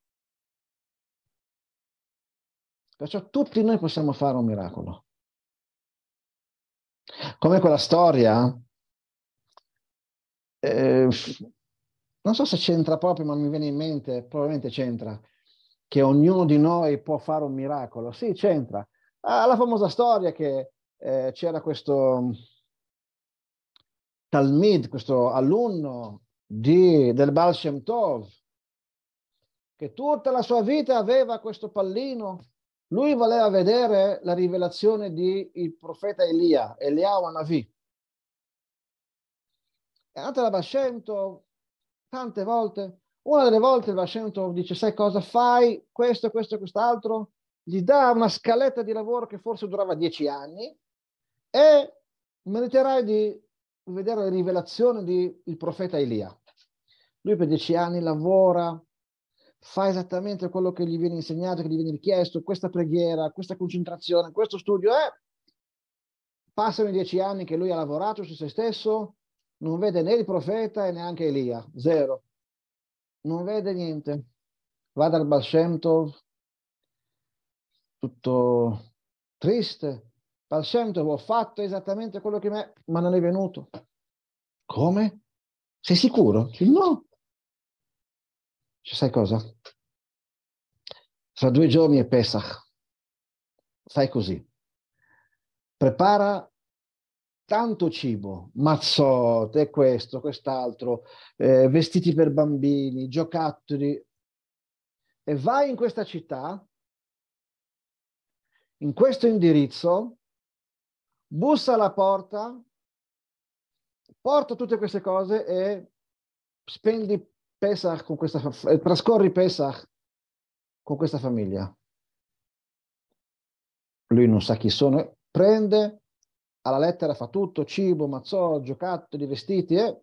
Perciò tutti noi possiamo fare un miracolo. Come quella storia, eh, non so se c'entra proprio, ma mi viene in mente, probabilmente c'entra, che ognuno di noi può fare un miracolo. Sì, c'entra. Ah, la famosa storia che eh, c'era questo Talmud, questo alunno di, del Baal Shem Tov, che tutta la sua vita aveva questo pallino lui voleva vedere la rivelazione del profeta Elia, Elia o Anavi. È andato da Bascento tante volte. Una delle volte il Bascento dice, sai cosa fai? Questo, questo, e quest'altro. Gli dà una scaletta di lavoro che forse durava dieci anni e meriterai di vedere la rivelazione del profeta Elia. Lui per dieci anni lavora, fa esattamente quello che gli viene insegnato, che gli viene richiesto, questa preghiera, questa concentrazione, questo studio è... Passano i dieci anni che lui ha lavorato su se stesso, non vede né il profeta e neanche Elia, zero. Non vede niente. Va dal Balshemtov, tutto triste. Balshemtov, ho fatto esattamente quello che me, ma non è venuto. Come? Sei sicuro? No, cioè, sai cosa? Tra due giorni è Pesach. Fai così. Prepara tanto cibo, mazzote, questo, quest'altro, eh, vestiti per bambini, giocattoli. E vai in questa città, in questo indirizzo, bussa alla porta, porta tutte queste cose e spendi Pesach con questa, eh, trascorri Pesach con questa famiglia. Lui non sa chi sono, eh. prende alla lettera, fa tutto, cibo, mazzò, giocattoli, vestiti e eh.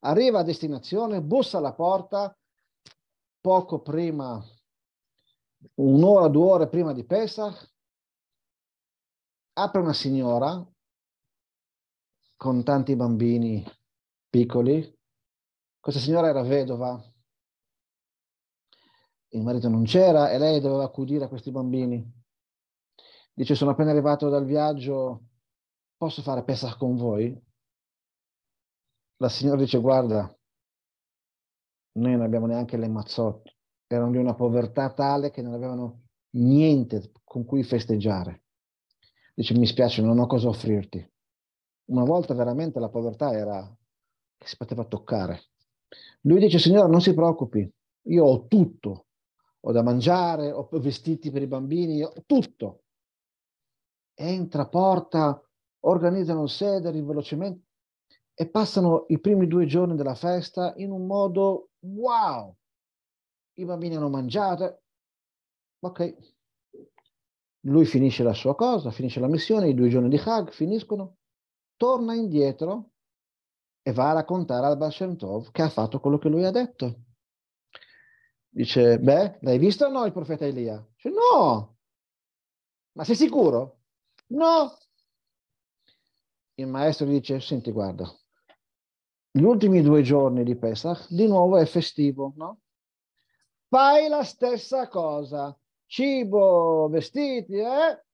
arriva a destinazione, bussa alla porta poco prima, un'ora, due ore prima di Pesach, apre una signora con tanti bambini piccoli, questa signora era vedova, il marito non c'era e lei doveva accudire a questi bambini. Dice, sono appena arrivato dal viaggio, posso fare pesa con voi? La signora dice, guarda, noi non abbiamo neanche le mazzotte, erano di una povertà tale che non avevano niente con cui festeggiare. Dice, mi spiace, non ho cosa offrirti. Una volta veramente la povertà era che si poteva toccare. Lui dice, signora, non si preoccupi, io ho tutto, ho da mangiare, ho vestiti per i bambini, ho tutto. Entra, porta, organizzano il sedere velocemente e passano i primi due giorni della festa in un modo wow. I bambini hanno mangiato. Ok. Lui finisce la sua cosa, finisce la missione, i due giorni di Hag finiscono, torna indietro e va a raccontare al Baal che ha fatto quello che lui ha detto. Dice, beh, l'hai visto o no il profeta Elia? Dice, no! Ma sei sicuro? No! Il maestro dice, senti, guarda, gli ultimi due giorni di Pesach di nuovo è festivo, no? Fai la stessa cosa, cibo, vestiti, eh?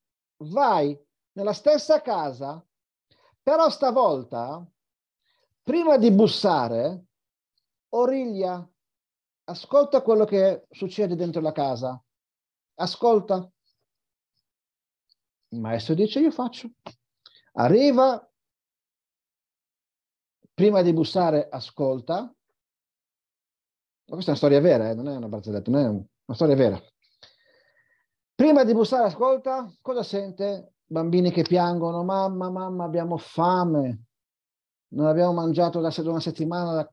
Vai nella stessa casa, però stavolta Prima di bussare, origlia, ascolta quello che succede dentro la casa. Ascolta. Il maestro dice io faccio. Arriva, prima di bussare ascolta. Ma questa è una storia vera, eh? non è una barzelletta, non è una storia vera. Prima di bussare ascolta, cosa sente? Bambini che piangono, mamma, mamma, abbiamo fame non abbiamo mangiato da una settimana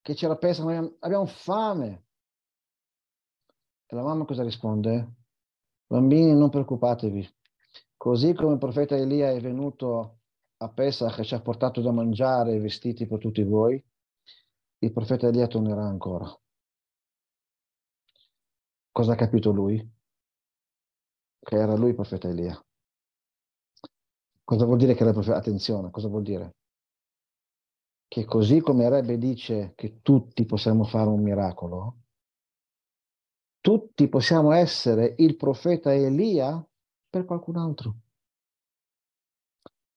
che c'era pesta, abbiamo, abbiamo fame. E la mamma cosa risponde? Bambini, non preoccupatevi. Così come il profeta Elia è venuto a Pesach e ci ha portato da mangiare e vestiti per tutti voi, il profeta Elia tornerà ancora. Cosa ha capito lui? Che era lui il profeta Elia. Cosa vuol dire che la profeta? Attenzione, cosa vuol dire? Che così come Rebbe dice che tutti possiamo fare un miracolo, tutti possiamo essere il profeta Elia per qualcun altro.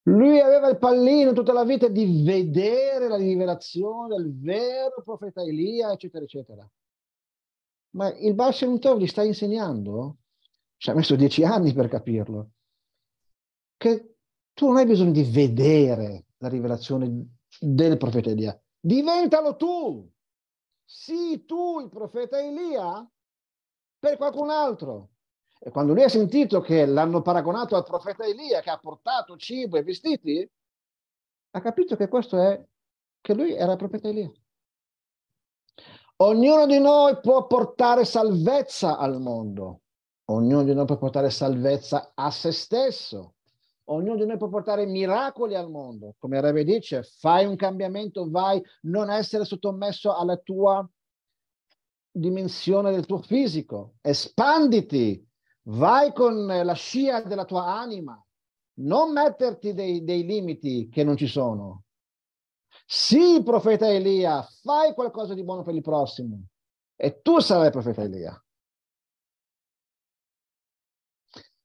Lui aveva il pallino tutta la vita di vedere la rivelazione del vero profeta Elia, eccetera, eccetera. Ma il Baal Shem Tov gli sta insegnando, ci ha messo dieci anni per capirlo, che tu non hai bisogno di vedere la rivelazione del profeta Elia, diventalo tu. Sii tu il profeta Elia per qualcun altro. E quando lui ha sentito che l'hanno paragonato al profeta Elia che ha portato cibo e vestiti, ha capito che questo è che lui era il profeta Elia. Ognuno di noi può portare salvezza al mondo. Ognuno di noi può portare salvezza a se stesso. Ognuno di noi può portare miracoli al mondo. Come Rebbe dice, fai un cambiamento, vai, non essere sottomesso alla tua dimensione del tuo fisico. Espanditi, vai con eh, la scia della tua anima. Non metterti dei, dei limiti che non ci sono. Sì, profeta Elia, fai qualcosa di buono per il prossimo. E tu sarai profeta Elia.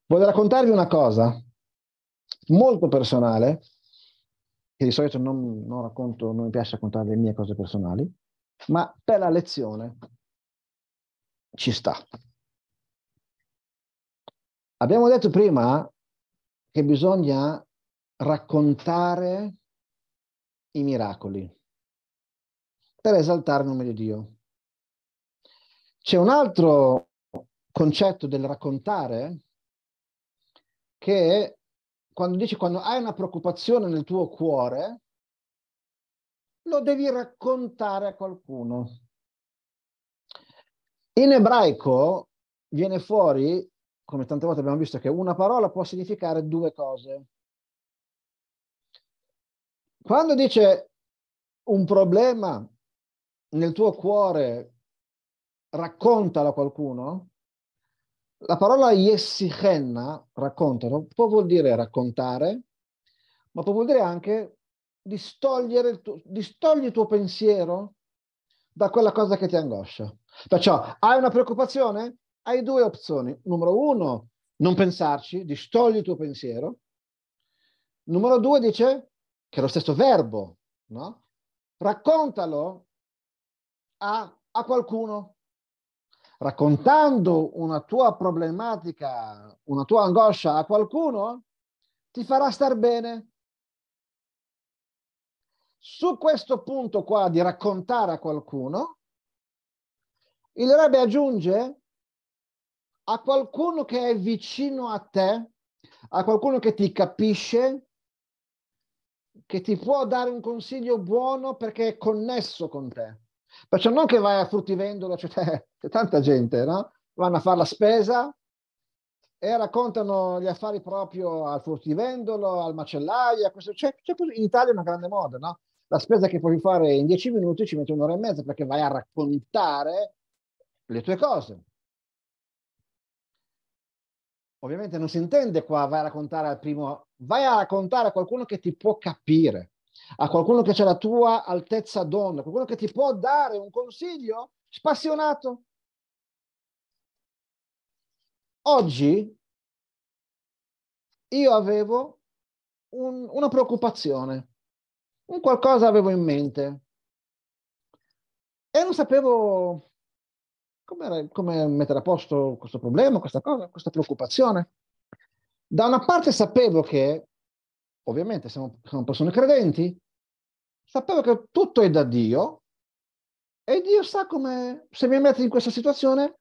Voglio raccontarvi una cosa molto personale, che di solito non, non, racconto, non mi piace raccontare le mie cose personali, ma per la lezione ci sta. Abbiamo detto prima che bisogna raccontare i miracoli per esaltare il nome di Dio. C'è un altro concetto del raccontare che quando dici quando hai una preoccupazione nel tuo cuore, lo devi raccontare a qualcuno. In ebraico viene fuori, come tante volte abbiamo visto, che una parola può significare due cose. Quando dice un problema nel tuo cuore, raccontalo a qualcuno, la parola yessichenna, raccontano, può vuol dire raccontare, ma può vuol dire anche distogliere il tuo, distogli il tuo pensiero da quella cosa che ti angoscia. Perciò hai una preoccupazione? Hai due opzioni. Numero uno, non pensarci, distogli il tuo pensiero. Numero due dice che è lo stesso verbo, no? Raccontalo a, a qualcuno, raccontando una tua problematica, una tua angoscia a qualcuno, ti farà star bene. Su questo punto qua di raccontare a qualcuno, il Rebbe aggiunge a qualcuno che è vicino a te, a qualcuno che ti capisce, che ti può dare un consiglio buono perché è connesso con te. Perciò non che vai a fruttivendolo, cioè, c'è tanta gente, no? Vanno a fare la spesa e raccontano gli affari proprio al fruttivendolo, al macellaio, questo, cioè, cioè, in Italia è una grande moda, no? La spesa che puoi fare in dieci minuti ci mette un'ora e mezza perché vai a raccontare le tue cose. Ovviamente non si intende qua vai a raccontare al primo, vai a raccontare a qualcuno che ti può capire a qualcuno che c'è la tua altezza donna, qualcuno che ti può dare un consiglio spassionato. Oggi io avevo un, una preoccupazione, un qualcosa avevo in mente e non sapevo come, come mettere a posto questo problema, questa cosa, questa preoccupazione. Da una parte sapevo che ovviamente siamo, siamo persone credenti, sapevo che tutto è da Dio e Dio sa come, se mi mette in questa situazione,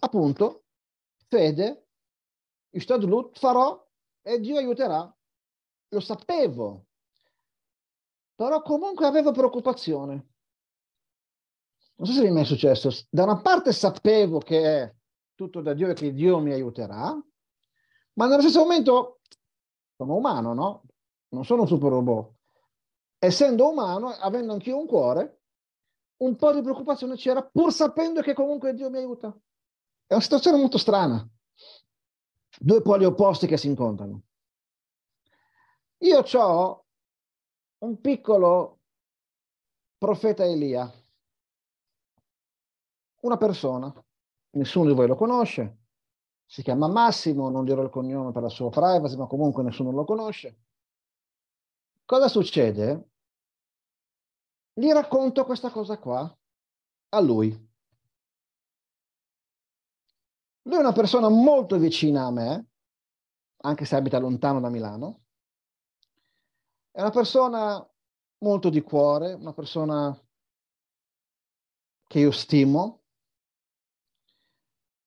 appunto, fede, istadlut, farò e Dio aiuterà. Lo sapevo, però comunque avevo preoccupazione. Non so se mi è successo. Da una parte sapevo che è tutto da Dio e che Dio mi aiuterà, ma nello stesso momento sono umano, no? Non sono super robot. Essendo umano, avendo anch'io un cuore, un po' di preoccupazione c'era, pur sapendo che comunque Dio mi aiuta. È una situazione molto strana. Due poli opposti che si incontrano. Io ho un piccolo profeta Elia, una persona, nessuno di voi lo conosce, si chiama Massimo, non dirò il cognome per la sua privacy, ma comunque nessuno lo conosce. Cosa succede? Gli racconto questa cosa qua a lui. Lui è una persona molto vicina a me, anche se abita lontano da Milano. È una persona molto di cuore, una persona che io stimo,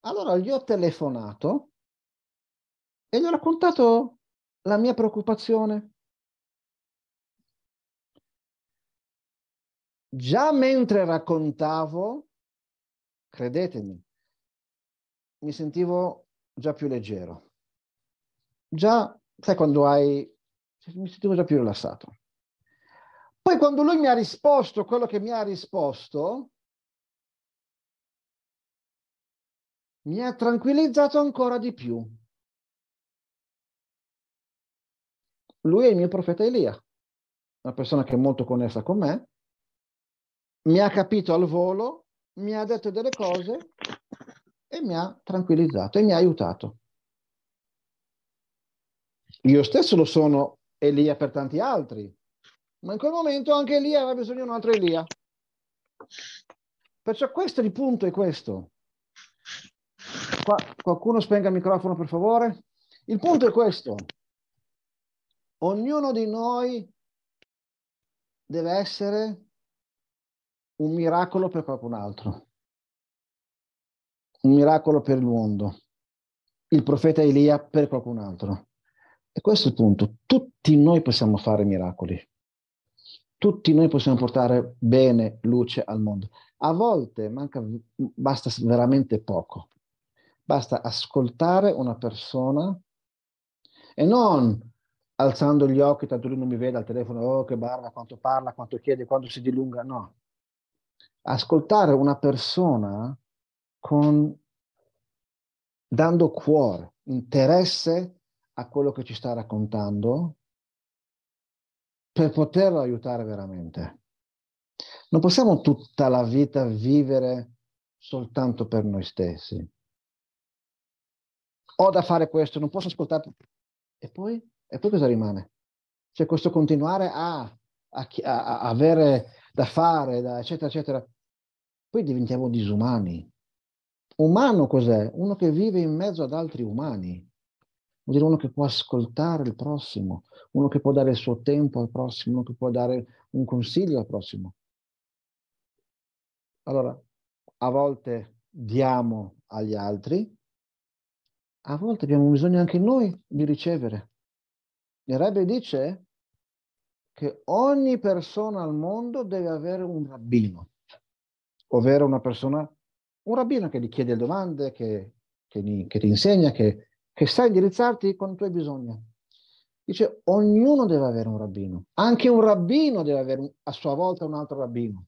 allora gli ho telefonato e gli ho raccontato la mia preoccupazione. Già mentre raccontavo, credetemi, mi sentivo già più leggero. Già, sai, quando hai... mi sentivo già più rilassato. Poi quando lui mi ha risposto quello che mi ha risposto, mi ha tranquillizzato ancora di più. Lui è il mio profeta Elia, una persona che è molto connessa con me, mi ha capito al volo, mi ha detto delle cose e mi ha tranquillizzato e mi ha aiutato. Io stesso lo sono Elia per tanti altri, ma in quel momento anche Elia aveva bisogno di un altro Elia. Perciò questo il punto è questo. Qua, qualcuno spenga il microfono per favore. Il punto è questo. Ognuno di noi deve essere un miracolo per qualcun altro, un miracolo per il mondo, il profeta Elia per qualcun altro. E questo è il punto. Tutti noi possiamo fare miracoli. Tutti noi possiamo portare bene, luce al mondo. A volte manca, basta veramente poco. Basta ascoltare una persona e non alzando gli occhi, tanto lui non mi vede al telefono, oh che barba, quanto parla, quanto chiede, quanto si dilunga, no. Ascoltare una persona con, dando cuore, interesse a quello che ci sta raccontando per poterlo aiutare veramente. Non possiamo tutta la vita vivere soltanto per noi stessi ho da fare questo, non posso ascoltare. E poi, e poi cosa rimane? Cioè questo continuare a, a, a avere da fare, da eccetera, eccetera. Poi diventiamo disumani. Umano cos'è? Uno che vive in mezzo ad altri umani. Vuol dire uno che può ascoltare il prossimo, uno che può dare il suo tempo al prossimo, uno che può dare un consiglio al prossimo. Allora, a volte diamo agli altri, a volte abbiamo bisogno anche noi di ricevere. Il Rebbe dice che ogni persona al mondo deve avere un rabbino, ovvero una persona, un rabbino che gli chiede domande, che, che, che ti insegna, che, che sa indirizzarti quando tu hai bisogno. Dice, ognuno deve avere un rabbino, anche un rabbino deve avere a sua volta un altro rabbino,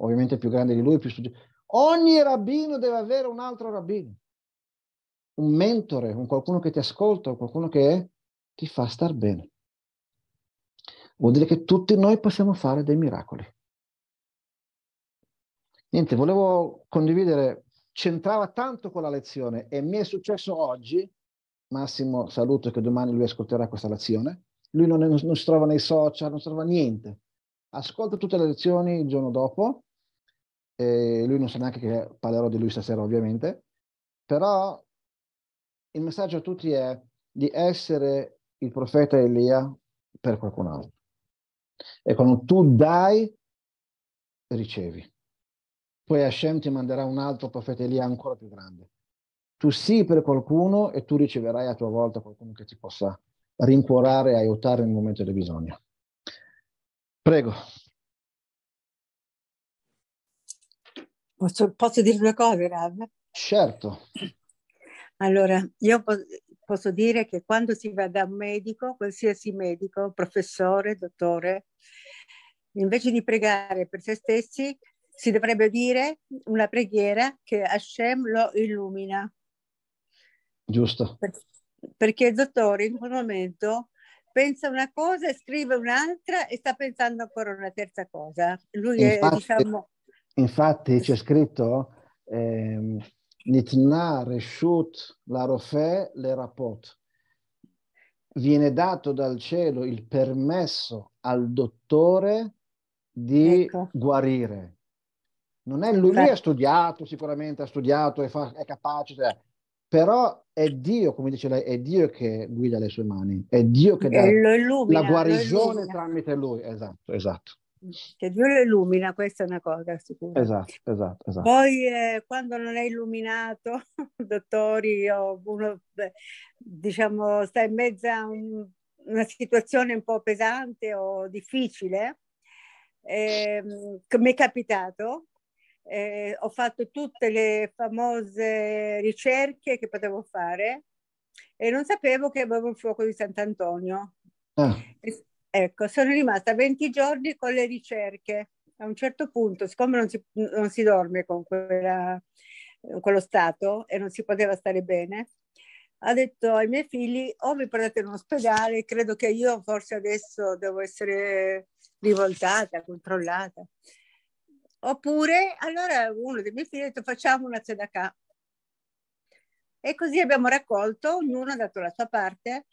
ovviamente più grande di lui, più studioso. Ogni rabbino deve avere un altro rabbino un mentore, un qualcuno che ti ascolta, qualcuno che ti fa star bene. Vuol dire che tutti noi possiamo fare dei miracoli. Niente, volevo condividere, c'entrava tanto con la lezione e mi è successo oggi, Massimo saluto che domani lui ascolterà questa lezione, lui non, è, non, non si trova nei social, non si trova niente, ascolta tutte le lezioni il giorno dopo, e lui non sa neanche che parlerò di lui stasera ovviamente, però il messaggio a tutti è di essere il profeta Elia per qualcun altro. E quando tu dai, ricevi. Poi Hashem ti manderà un altro profeta Elia ancora più grande. Tu sii per qualcuno e tu riceverai a tua volta qualcuno che ti possa rincuorare e aiutare nel momento del bisogno. Prego. Posso, posso dire due cose, Rav? Certo. Allora, io po- posso dire che quando si va da un medico, qualsiasi medico, professore, dottore, invece di pregare per se stessi, si dovrebbe dire una preghiera che Hashem lo illumina. Giusto. Per- perché il dottore in quel momento pensa una cosa, scrive un'altra e sta pensando ancora una terza cosa. Lui infatti, è, diciamo... Infatti c'è scritto... Ehm Nitna, Reshut, la Rofè, le Rapot. Viene dato dal cielo il permesso al dottore di ecco. guarire. Non è lui, lui ha studiato, sicuramente ha studiato, è, fa, è capace, cioè, però è Dio, come dice lei, è Dio che guida le sue mani, è Dio che dà illumina, la guarigione tramite lui. Esatto, esatto. Che Dio lo illumina, questa è una cosa sicura. Esatto, esatto. esatto. Poi eh, quando non è illuminato, dottori, o uno, diciamo, sta in mezzo a un, una situazione un po' pesante o difficile, eh, mi è capitato, eh, ho fatto tutte le famose ricerche che potevo fare e non sapevo che avevo il fuoco di Sant'Antonio. Ah. Ecco, sono rimasta 20 giorni con le ricerche. A un certo punto, siccome non si, non si dorme con, quella, con quello stato e non si poteva stare bene, ha detto ai miei figli o mi prendete in ospedale, credo che io forse adesso devo essere rivoltata, controllata. Oppure, allora uno dei miei figli ha detto facciamo una sedacà. E così abbiamo raccolto, ognuno ha dato la sua parte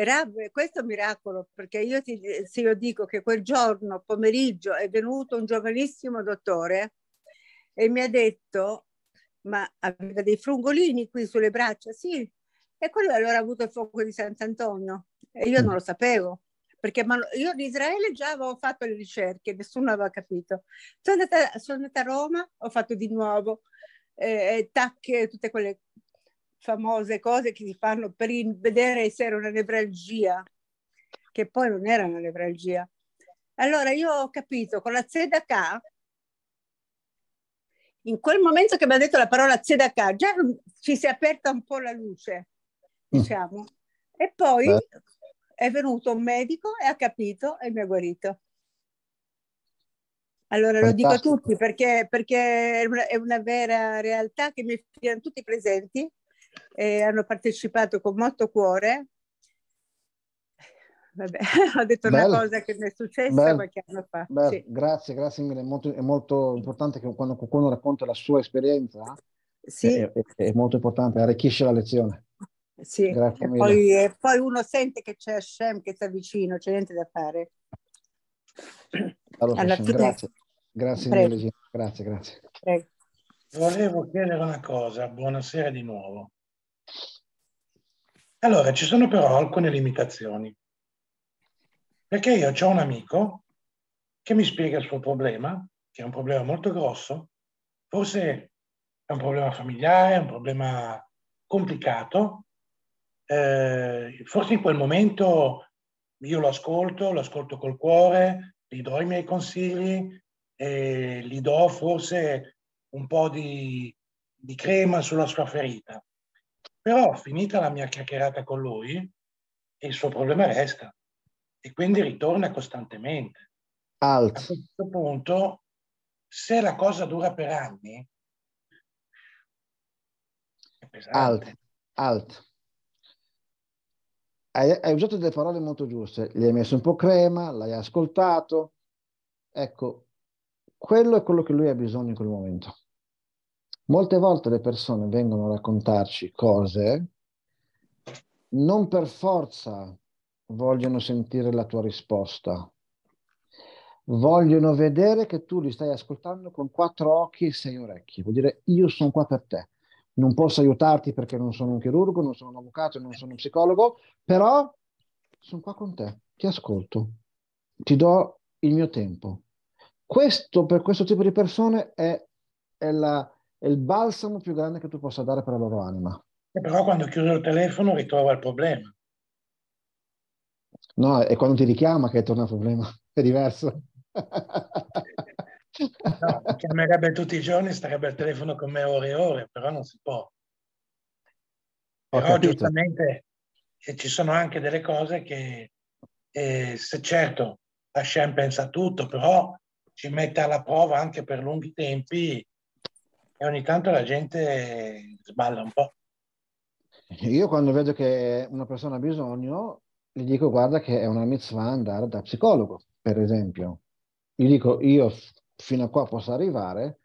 era questo è un miracolo, perché io ti, se io dico che quel giorno pomeriggio è venuto un giovanissimo dottore e mi ha detto, ma aveva dei frungolini qui sulle braccia, sì, e quello allora ha avuto il fuoco di Sant'Antonio e io non lo sapevo perché io in Israele già avevo fatto le ricerche, nessuno aveva capito. Sono andata, sono andata a Roma, ho fatto di nuovo eh, tacche, tutte quelle famose cose che si fanno per vedere se era una nevralgia, che poi non era una nevralgia. Allora io ho capito con la Zedaka, in quel momento che mi ha detto la parola Zedaka, già ci si è aperta un po' la luce, mm. diciamo. E poi Beh. è venuto un medico e ha capito e mi ha guarito. Allora Fantastico. lo dico a tutti perché, perché, è una vera realtà che mi erano tutti presenti e hanno partecipato con molto cuore. Vabbè, ho detto Bello. una cosa che mi è successa Bello. qualche anno fa. Sì. Grazie, grazie mille. È molto, è molto importante che quando qualcuno racconta la sua esperienza, sì. è, è, è molto importante, arricchisce la lezione. Sì, e poi, e poi, uno sente che c'è Hashem che sta vicino, c'è niente da fare. Allora, Hashem, fine... Grazie, grazie Prego. mille, grazie, grazie. Prego. Volevo chiedere una cosa, buonasera di nuovo. Allora, ci sono però alcune limitazioni. Perché io ho un amico che mi spiega il suo problema, che è un problema molto grosso, forse è un problema familiare, è un problema complicato. Eh, forse in quel momento io lo ascolto, lo ascolto col cuore, gli do i miei consigli, e gli do forse un po' di, di crema sulla sua ferita. Però finita la mia chiacchierata con lui, il suo problema resta e quindi ritorna costantemente. Alt. A questo punto, se la cosa dura per anni, è pesante. Alt. Alt. Hai, hai usato delle parole molto giuste, gli hai messo un po' crema, l'hai ascoltato. Ecco, quello è quello che lui ha bisogno in quel momento. Molte volte le persone vengono a raccontarci cose, non per forza vogliono sentire la tua risposta, vogliono vedere che tu li stai ascoltando con quattro occhi e sei orecchie, vuol dire io sono qua per te, non posso aiutarti perché non sono un chirurgo, non sono un avvocato, non sono un psicologo, però sono qua con te, ti ascolto, ti do il mio tempo. Questo per questo tipo di persone è, è la, è il balsamo più grande che tu possa dare per la loro anima. E eh, però quando chiude il telefono ritrova il problema. No, è quando ti richiama che torna il problema, è diverso. No, chiamerebbe tutti i giorni, starebbe al telefono con me ore e ore, però non si può. però capito. giustamente eh, ci sono anche delle cose che, eh, se certo, Hashem pensa a tutto, però ci mette alla prova anche per lunghi tempi e ogni tanto la gente sballa un po'. Io quando vedo che una persona ha bisogno, gli dico guarda che è una mitzvah andare da psicologo, per esempio. Gli dico io fino a qua posso arrivare,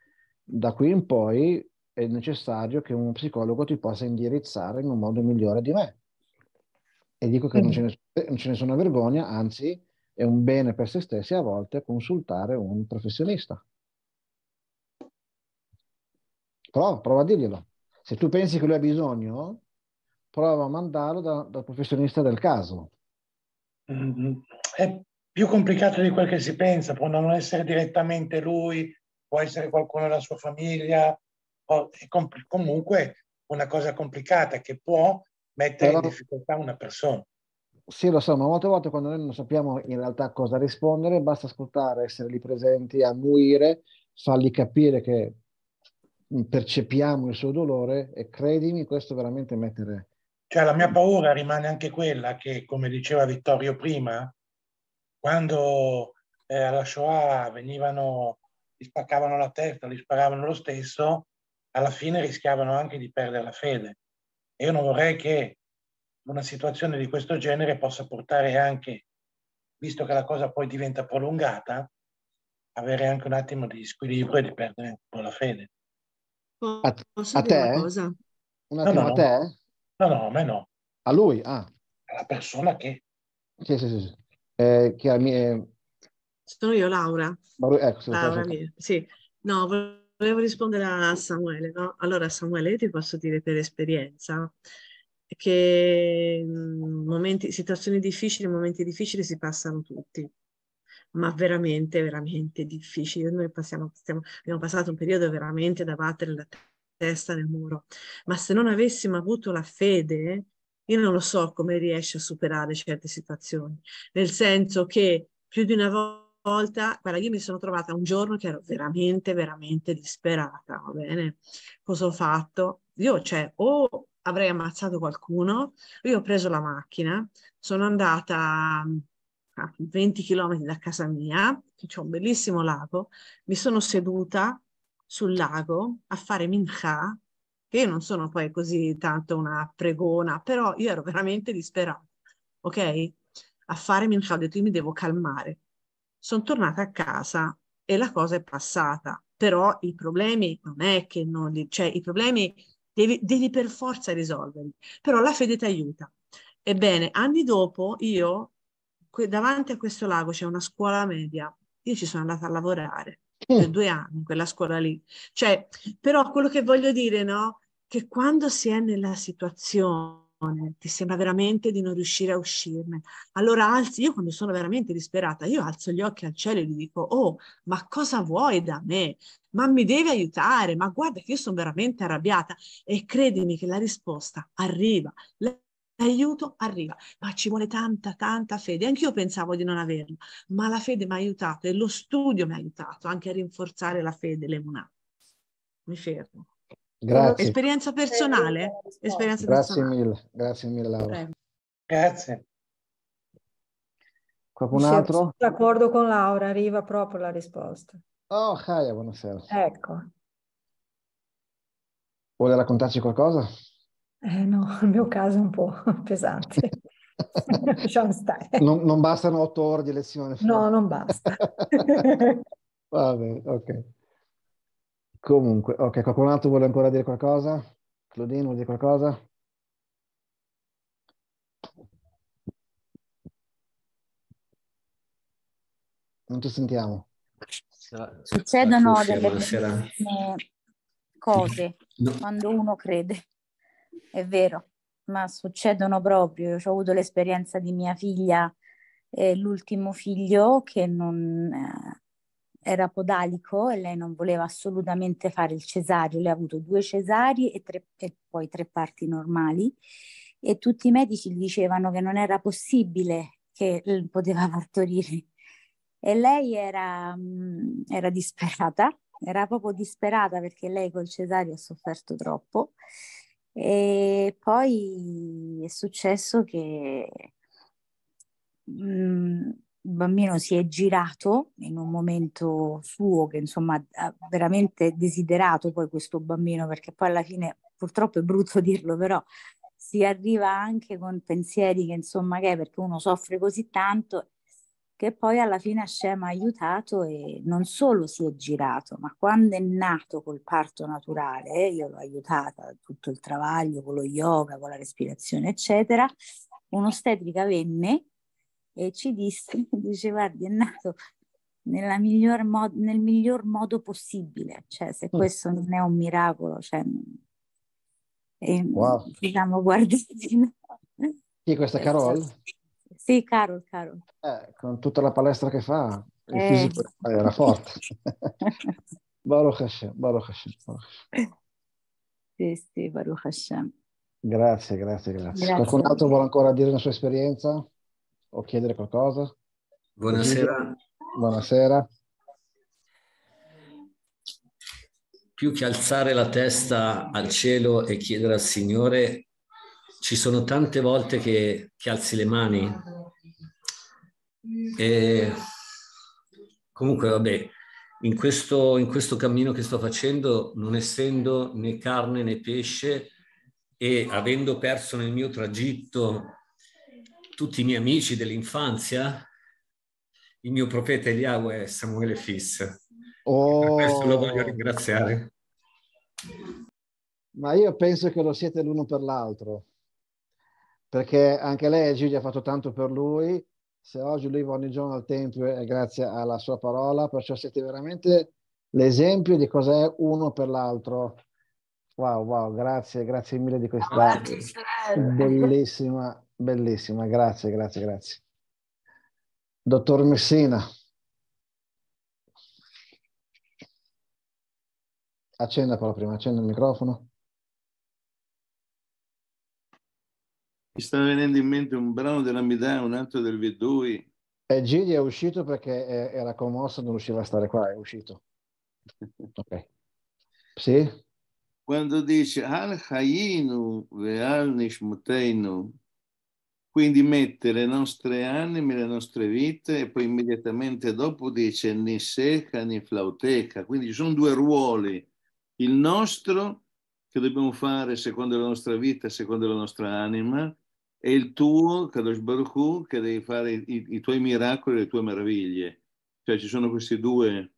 da qui in poi è necessario che uno psicologo ti possa indirizzare in un modo migliore di me. E dico che mm. Eh, non, ce ne, non c'è nessuna vergogna, anzi è un bene per se stessi a volte consultare un professionista. Prova, prova a dirglielo. Se tu pensi che lui ha bisogno, prova a mandarlo dal da professionista del caso. Mm-hmm. È più complicato di quel che si pensa, può non essere direttamente lui, può essere qualcuno della sua famiglia, è compl- comunque una cosa complicata che può mettere Però... in difficoltà una persona. Sì, lo so, ma molte volte quando noi non sappiamo in realtà cosa rispondere, basta ascoltare, essere lì presenti, annuire, fargli capire che percepiamo il suo dolore e credimi, questo veramente mettere... Cioè la mia paura rimane anche quella che, come diceva Vittorio prima, quando eh, alla Shoah venivano, gli spaccavano la testa, gli sparavano lo stesso, alla fine rischiavano anche di perdere la fede. E io non vorrei che una situazione di questo genere possa portare anche, visto che la cosa poi diventa prolungata, avere anche un attimo di squilibrio e di perdere un po' la fede. Posso a, te? Una cosa? Un attimo, no, no. a te? No, no, a me no. A lui? Ah. Alla persona che... Sì, sì, sì. Eh, che mia... Eh, Sono io, Laura. Maru... Ecco, Laura mia. Sì. No, volevo rispondere a Samuele. No? Allora, Samuele, io ti posso dire per esperienza che mm, momenti, situazioni difficili, momenti difficili si passano tutti ma veramente, veramente difficili. Noi passiamo, stiamo, abbiamo passato un periodo veramente da battere la testa nel muro, ma se non avessimo avuto la fede, io non lo so come riesce a superare certe situazioni, nel senso che più di una volta, guarda, io mi sono trovata un giorno che ero veramente, veramente disperata, va bene? Cosa ho fatto? Io, cioè, o avrei ammazzato qualcuno, io ho preso la macchina, sono andata a 20 km da casa mia, che c'è un bellissimo lago, mi sono seduta sul lago a fare mincha, che io non sono poi così tanto una pregona, però io ero veramente disperata, ok? A fare mincha, ho detto io mi devo calmare. Sono tornata a casa e la cosa è passata, però i problemi non è che non li... cioè i problemi devi, devi per forza risolverli, però la fede ti aiuta. Ebbene, anni dopo io davanti a questo lago c'è una scuola media. Io ci sono andata a lavorare mm. per due anni, in quella scuola lì. Cioè, però quello che voglio dire, no? Che quando si è nella situazione ti sembra veramente di non riuscire a uscirne. Allora alzi, io quando sono veramente disperata, io alzo gli occhi al cielo e gli dico, oh, ma cosa vuoi da me? Ma mi devi aiutare, ma guarda che io sono veramente arrabbiata. E credimi che la risposta arriva. La l'aiuto arriva, ma ci vuole tanta, tanta fede. Anch'io pensavo di non averla, ma la fede mi ha aiutato e lo studio mi ha aiutato anche a rinforzare la fede, l'emunà. Mi fermo. Grazie. Esperienza personale? Esperienza grazie personale. mille, grazie mille Laura. Prego. Grazie. Qualcun altro? d'accordo con Laura, arriva proprio la risposta. Oh, Kaya, buonasera. Ecco. Vuole raccontarci qualcosa? Eh no, il mio caso è un po' pesante. Non, non, bastano otto ore di lezione. No, non basta. Va bene, ok. Comunque, ok, qualcun altro vuole ancora dire qualcosa? Claudine vuole dire qualcosa? Non ti sentiamo. Succedono delle cose no. quando uno crede è vero, ma succedono proprio. Io ho avuto l'esperienza di mia figlia, eh, l'ultimo figlio, che non eh, era podalico e lei non voleva assolutamente fare il cesario. Lei ha avuto due cesari e, tre, e poi tre parti normali e tutti i medici dicevano che non era possibile che poteva partorire. E lei era, mm, era disperata, era proprio disperata perché lei col cesario ha sofferto troppo e poi è successo che mh, mm, il bambino si è girato in un momento suo che insomma ha veramente desiderato poi questo bambino perché poi alla fine purtroppo è brutto dirlo però si arriva anche con pensieri che insomma che è perché uno soffre così tanto che poi alla fine Hashem ha aiutato e non solo si è girato, ma quando è nato col parto naturale, eh, io l'ho aiutata, tutto il travaglio con lo yoga, con la respirazione, eccetera, un'ostetrica venne e ci disse, dice guardi è nato miglior mod- nel miglior modo possibile, cioè se mm. questo non è un miracolo, cioè, e, wow. diciamo guardate. Chi è questa Carol? Sì, Carol, Carol. Eh, con tutta la palestra che fa, il eh. fisico era forte. Baruch Hashem, Baruch Hashem, Baruch Hashem. Sì, sì, Baruch Hashem. Grazie, grazie, grazie. grazie. Qualcun altro vuole ancora dire una sua esperienza o chiedere qualcosa? Buonasera. Buonasera. Più che alzare la testa al cielo e chiedere al Signore, ci sono tante volte che, che alzi le mani. E comunque, vabbè, in questo, in questo cammino che sto facendo, non essendo né carne né pesce e avendo perso nel mio tragitto tutti i miei amici dell'infanzia, il mio profeta Eliahu è Samuele Fiss. Oh. Per questo lo voglio ringraziare. Ma io penso che lo siete l'uno per l'altro perché anche lei Gigi, ha fatto tanto per lui, se oggi lui va ogni giorno al Tempio è grazie alla sua parola, perciò siete veramente l'esempio di cosa è uno per l'altro. Wow, wow, grazie, grazie mille di questa bellissima, bellissima, grazie, grazie, grazie. Dottor Messina. Accenda però prima, accenda il microfono. Mi sta venendo in mente un brano della un altro del Vedui. E eh, Gigi è uscito perché eh, era commosso, non riusciva a stare qua, è uscito. ok. Sì? Quando dice al Hayinu ve Nishmuteinu, quindi mette le nostre anime, le nostre vite e poi immediatamente dopo dice né seca Quindi ci sono due ruoli, il nostro che dobbiamo fare secondo la nostra vita, secondo la nostra anima, è il tuo, Kadosh Baruch Hu, che devi fare i, i, tuoi miracoli e le tue meraviglie. Cioè ci sono questi due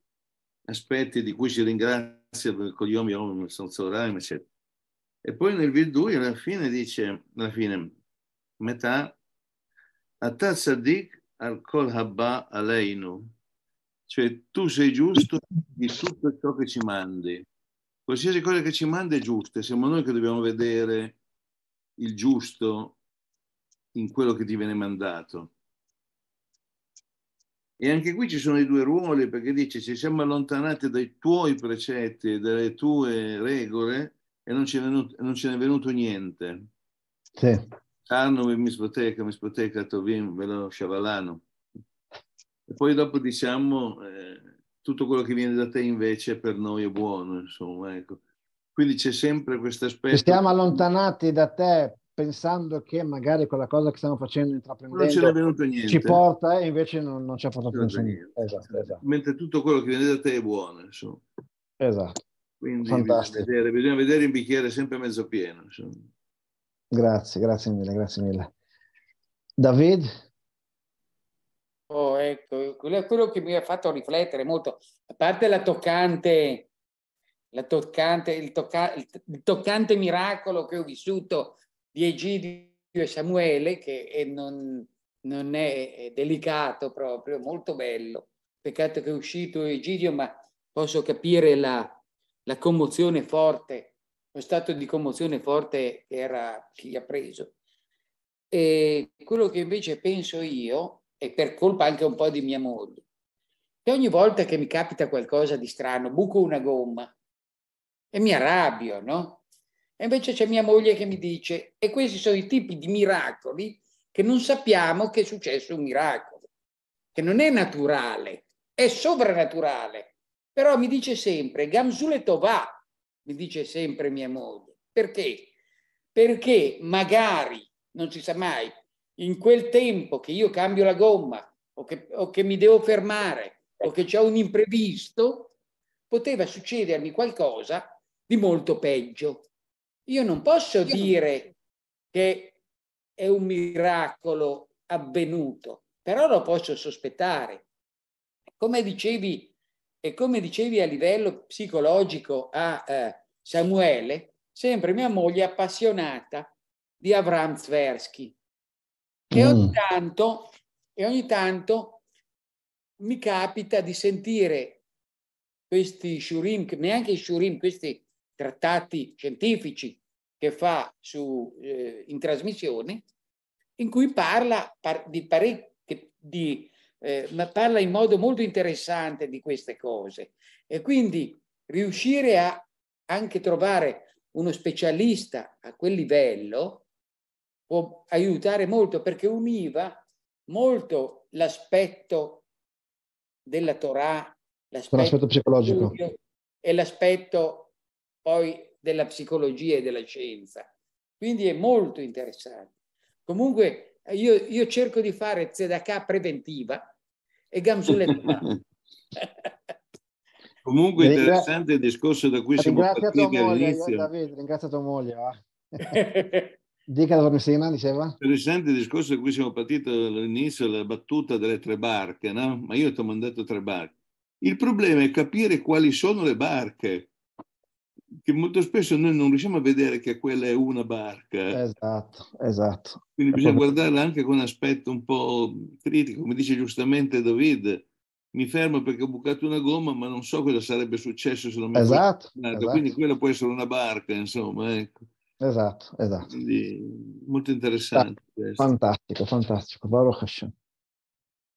aspetti di cui si ringrazia per il uomini, uomini senza orario, eccetera. E poi nel Vidui alla fine dice, alla fine, metà, Atta Saddik al Kol Habba Aleinu, cioè tu sei giusto di tutto ciò che ci mandi. Qualsiasi cosa che ci manda è giusta, siamo noi che dobbiamo vedere il giusto in quello che ti viene mandato. E anche qui ci sono i due ruoli perché dice ci siamo allontanati dai tuoi precetti e dalle tue regole e non ce n'è venuto, non ce n'è venuto niente. Sì. Arno mi spoteca, mi spoteca, Tovim, velo sciavalano. E poi dopo diciamo eh, tutto quello che viene da te invece per noi è buono, insomma, ecco. Quindi c'è sempre questo aspetto. Ci siamo allontanati da te pensando che magari quella cosa che stiamo facendo intraprendendo ci porta e invece non, non ci ha portato non niente. Esatto, esatto. Mentre tutto quello che viene da te è buono. Insomma. Esatto. Quindi Fantastico. Bisogna vedere, bisogna vedere un bicchiere sempre mezzo pieno. Insomma. Grazie, grazie mille, grazie mille. David? Oh, ecco, quello, quello che mi ha fatto riflettere molto, a parte la toccante, la toccante, il, tocca, il, toccante miracolo che ho vissuto di Egidio e Samuele, che non, non è delicato proprio, molto bello. Peccato che è uscito Egidio, ma posso capire la, la commozione forte, lo stato di commozione forte che, era, che gli ha preso. E quello che invece penso io, e per colpa anche un po' di mia moglie, che ogni volta che mi capita qualcosa di strano, buco una gomma e mi arrabbio, no? E invece c'è mia moglie che mi dice, e questi sono i tipi di miracoli che non sappiamo che è successo un miracolo, che non è naturale, è sovrannaturale. Però mi dice sempre, Gamsule Tovà, mi dice sempre mia moglie. Perché? Perché magari, non si sa mai, in quel tempo che io cambio la gomma o che, o che mi devo fermare o che c'è un imprevisto, poteva succedermi qualcosa di molto peggio. Io non posso dire che è un miracolo avvenuto, però lo posso sospettare. Come dicevi, e come dicevi a livello psicologico a eh, Samuele, sempre mia moglie appassionata di Avram Tversky. E ogni mm. tanto, e ogni tanto mi capita di sentire questi shurim, neanche i shurim, questi trattati scientifici che fa su, eh, in trasmissione, in cui parla, par, di, di eh, ma parla in modo molto interessante di queste cose. E quindi riuscire a anche trovare uno specialista a quel livello può aiutare molto perché univa molto l'aspetto della Torah, l'aspetto, l'aspetto psicologico e l'aspetto poi della psicologia e della scienza. Quindi è molto interessante. Comunque io, io cerco di fare Zedaka preventiva e Gamsulettiva. Comunque interessante il discorso da cui siamo partiti all'inizio. Davide, ringrazio tua moglie. Dica la sera, diceva. Interessante il discorso da cui siamo partiti all'inizio, la battuta delle tre barche, no? Ma io ti ho mandato tre barche. Il problema è capire quali sono le barche che molto spesso noi non riusciamo a vedere che quella è una barca. Esatto, esatto. Quindi bisogna guardarla anche con un aspetto un po' critico, come dice giustamente David. Mi fermo perché ho bucato una gomma, ma non so cosa sarebbe successo se non mi esatto, esatto. Quindi quella può essere una barca, insomma. Ecco. Esatto, esatto. Quindi molto interessante. Fantastico, fantastico. Baruch Hashem.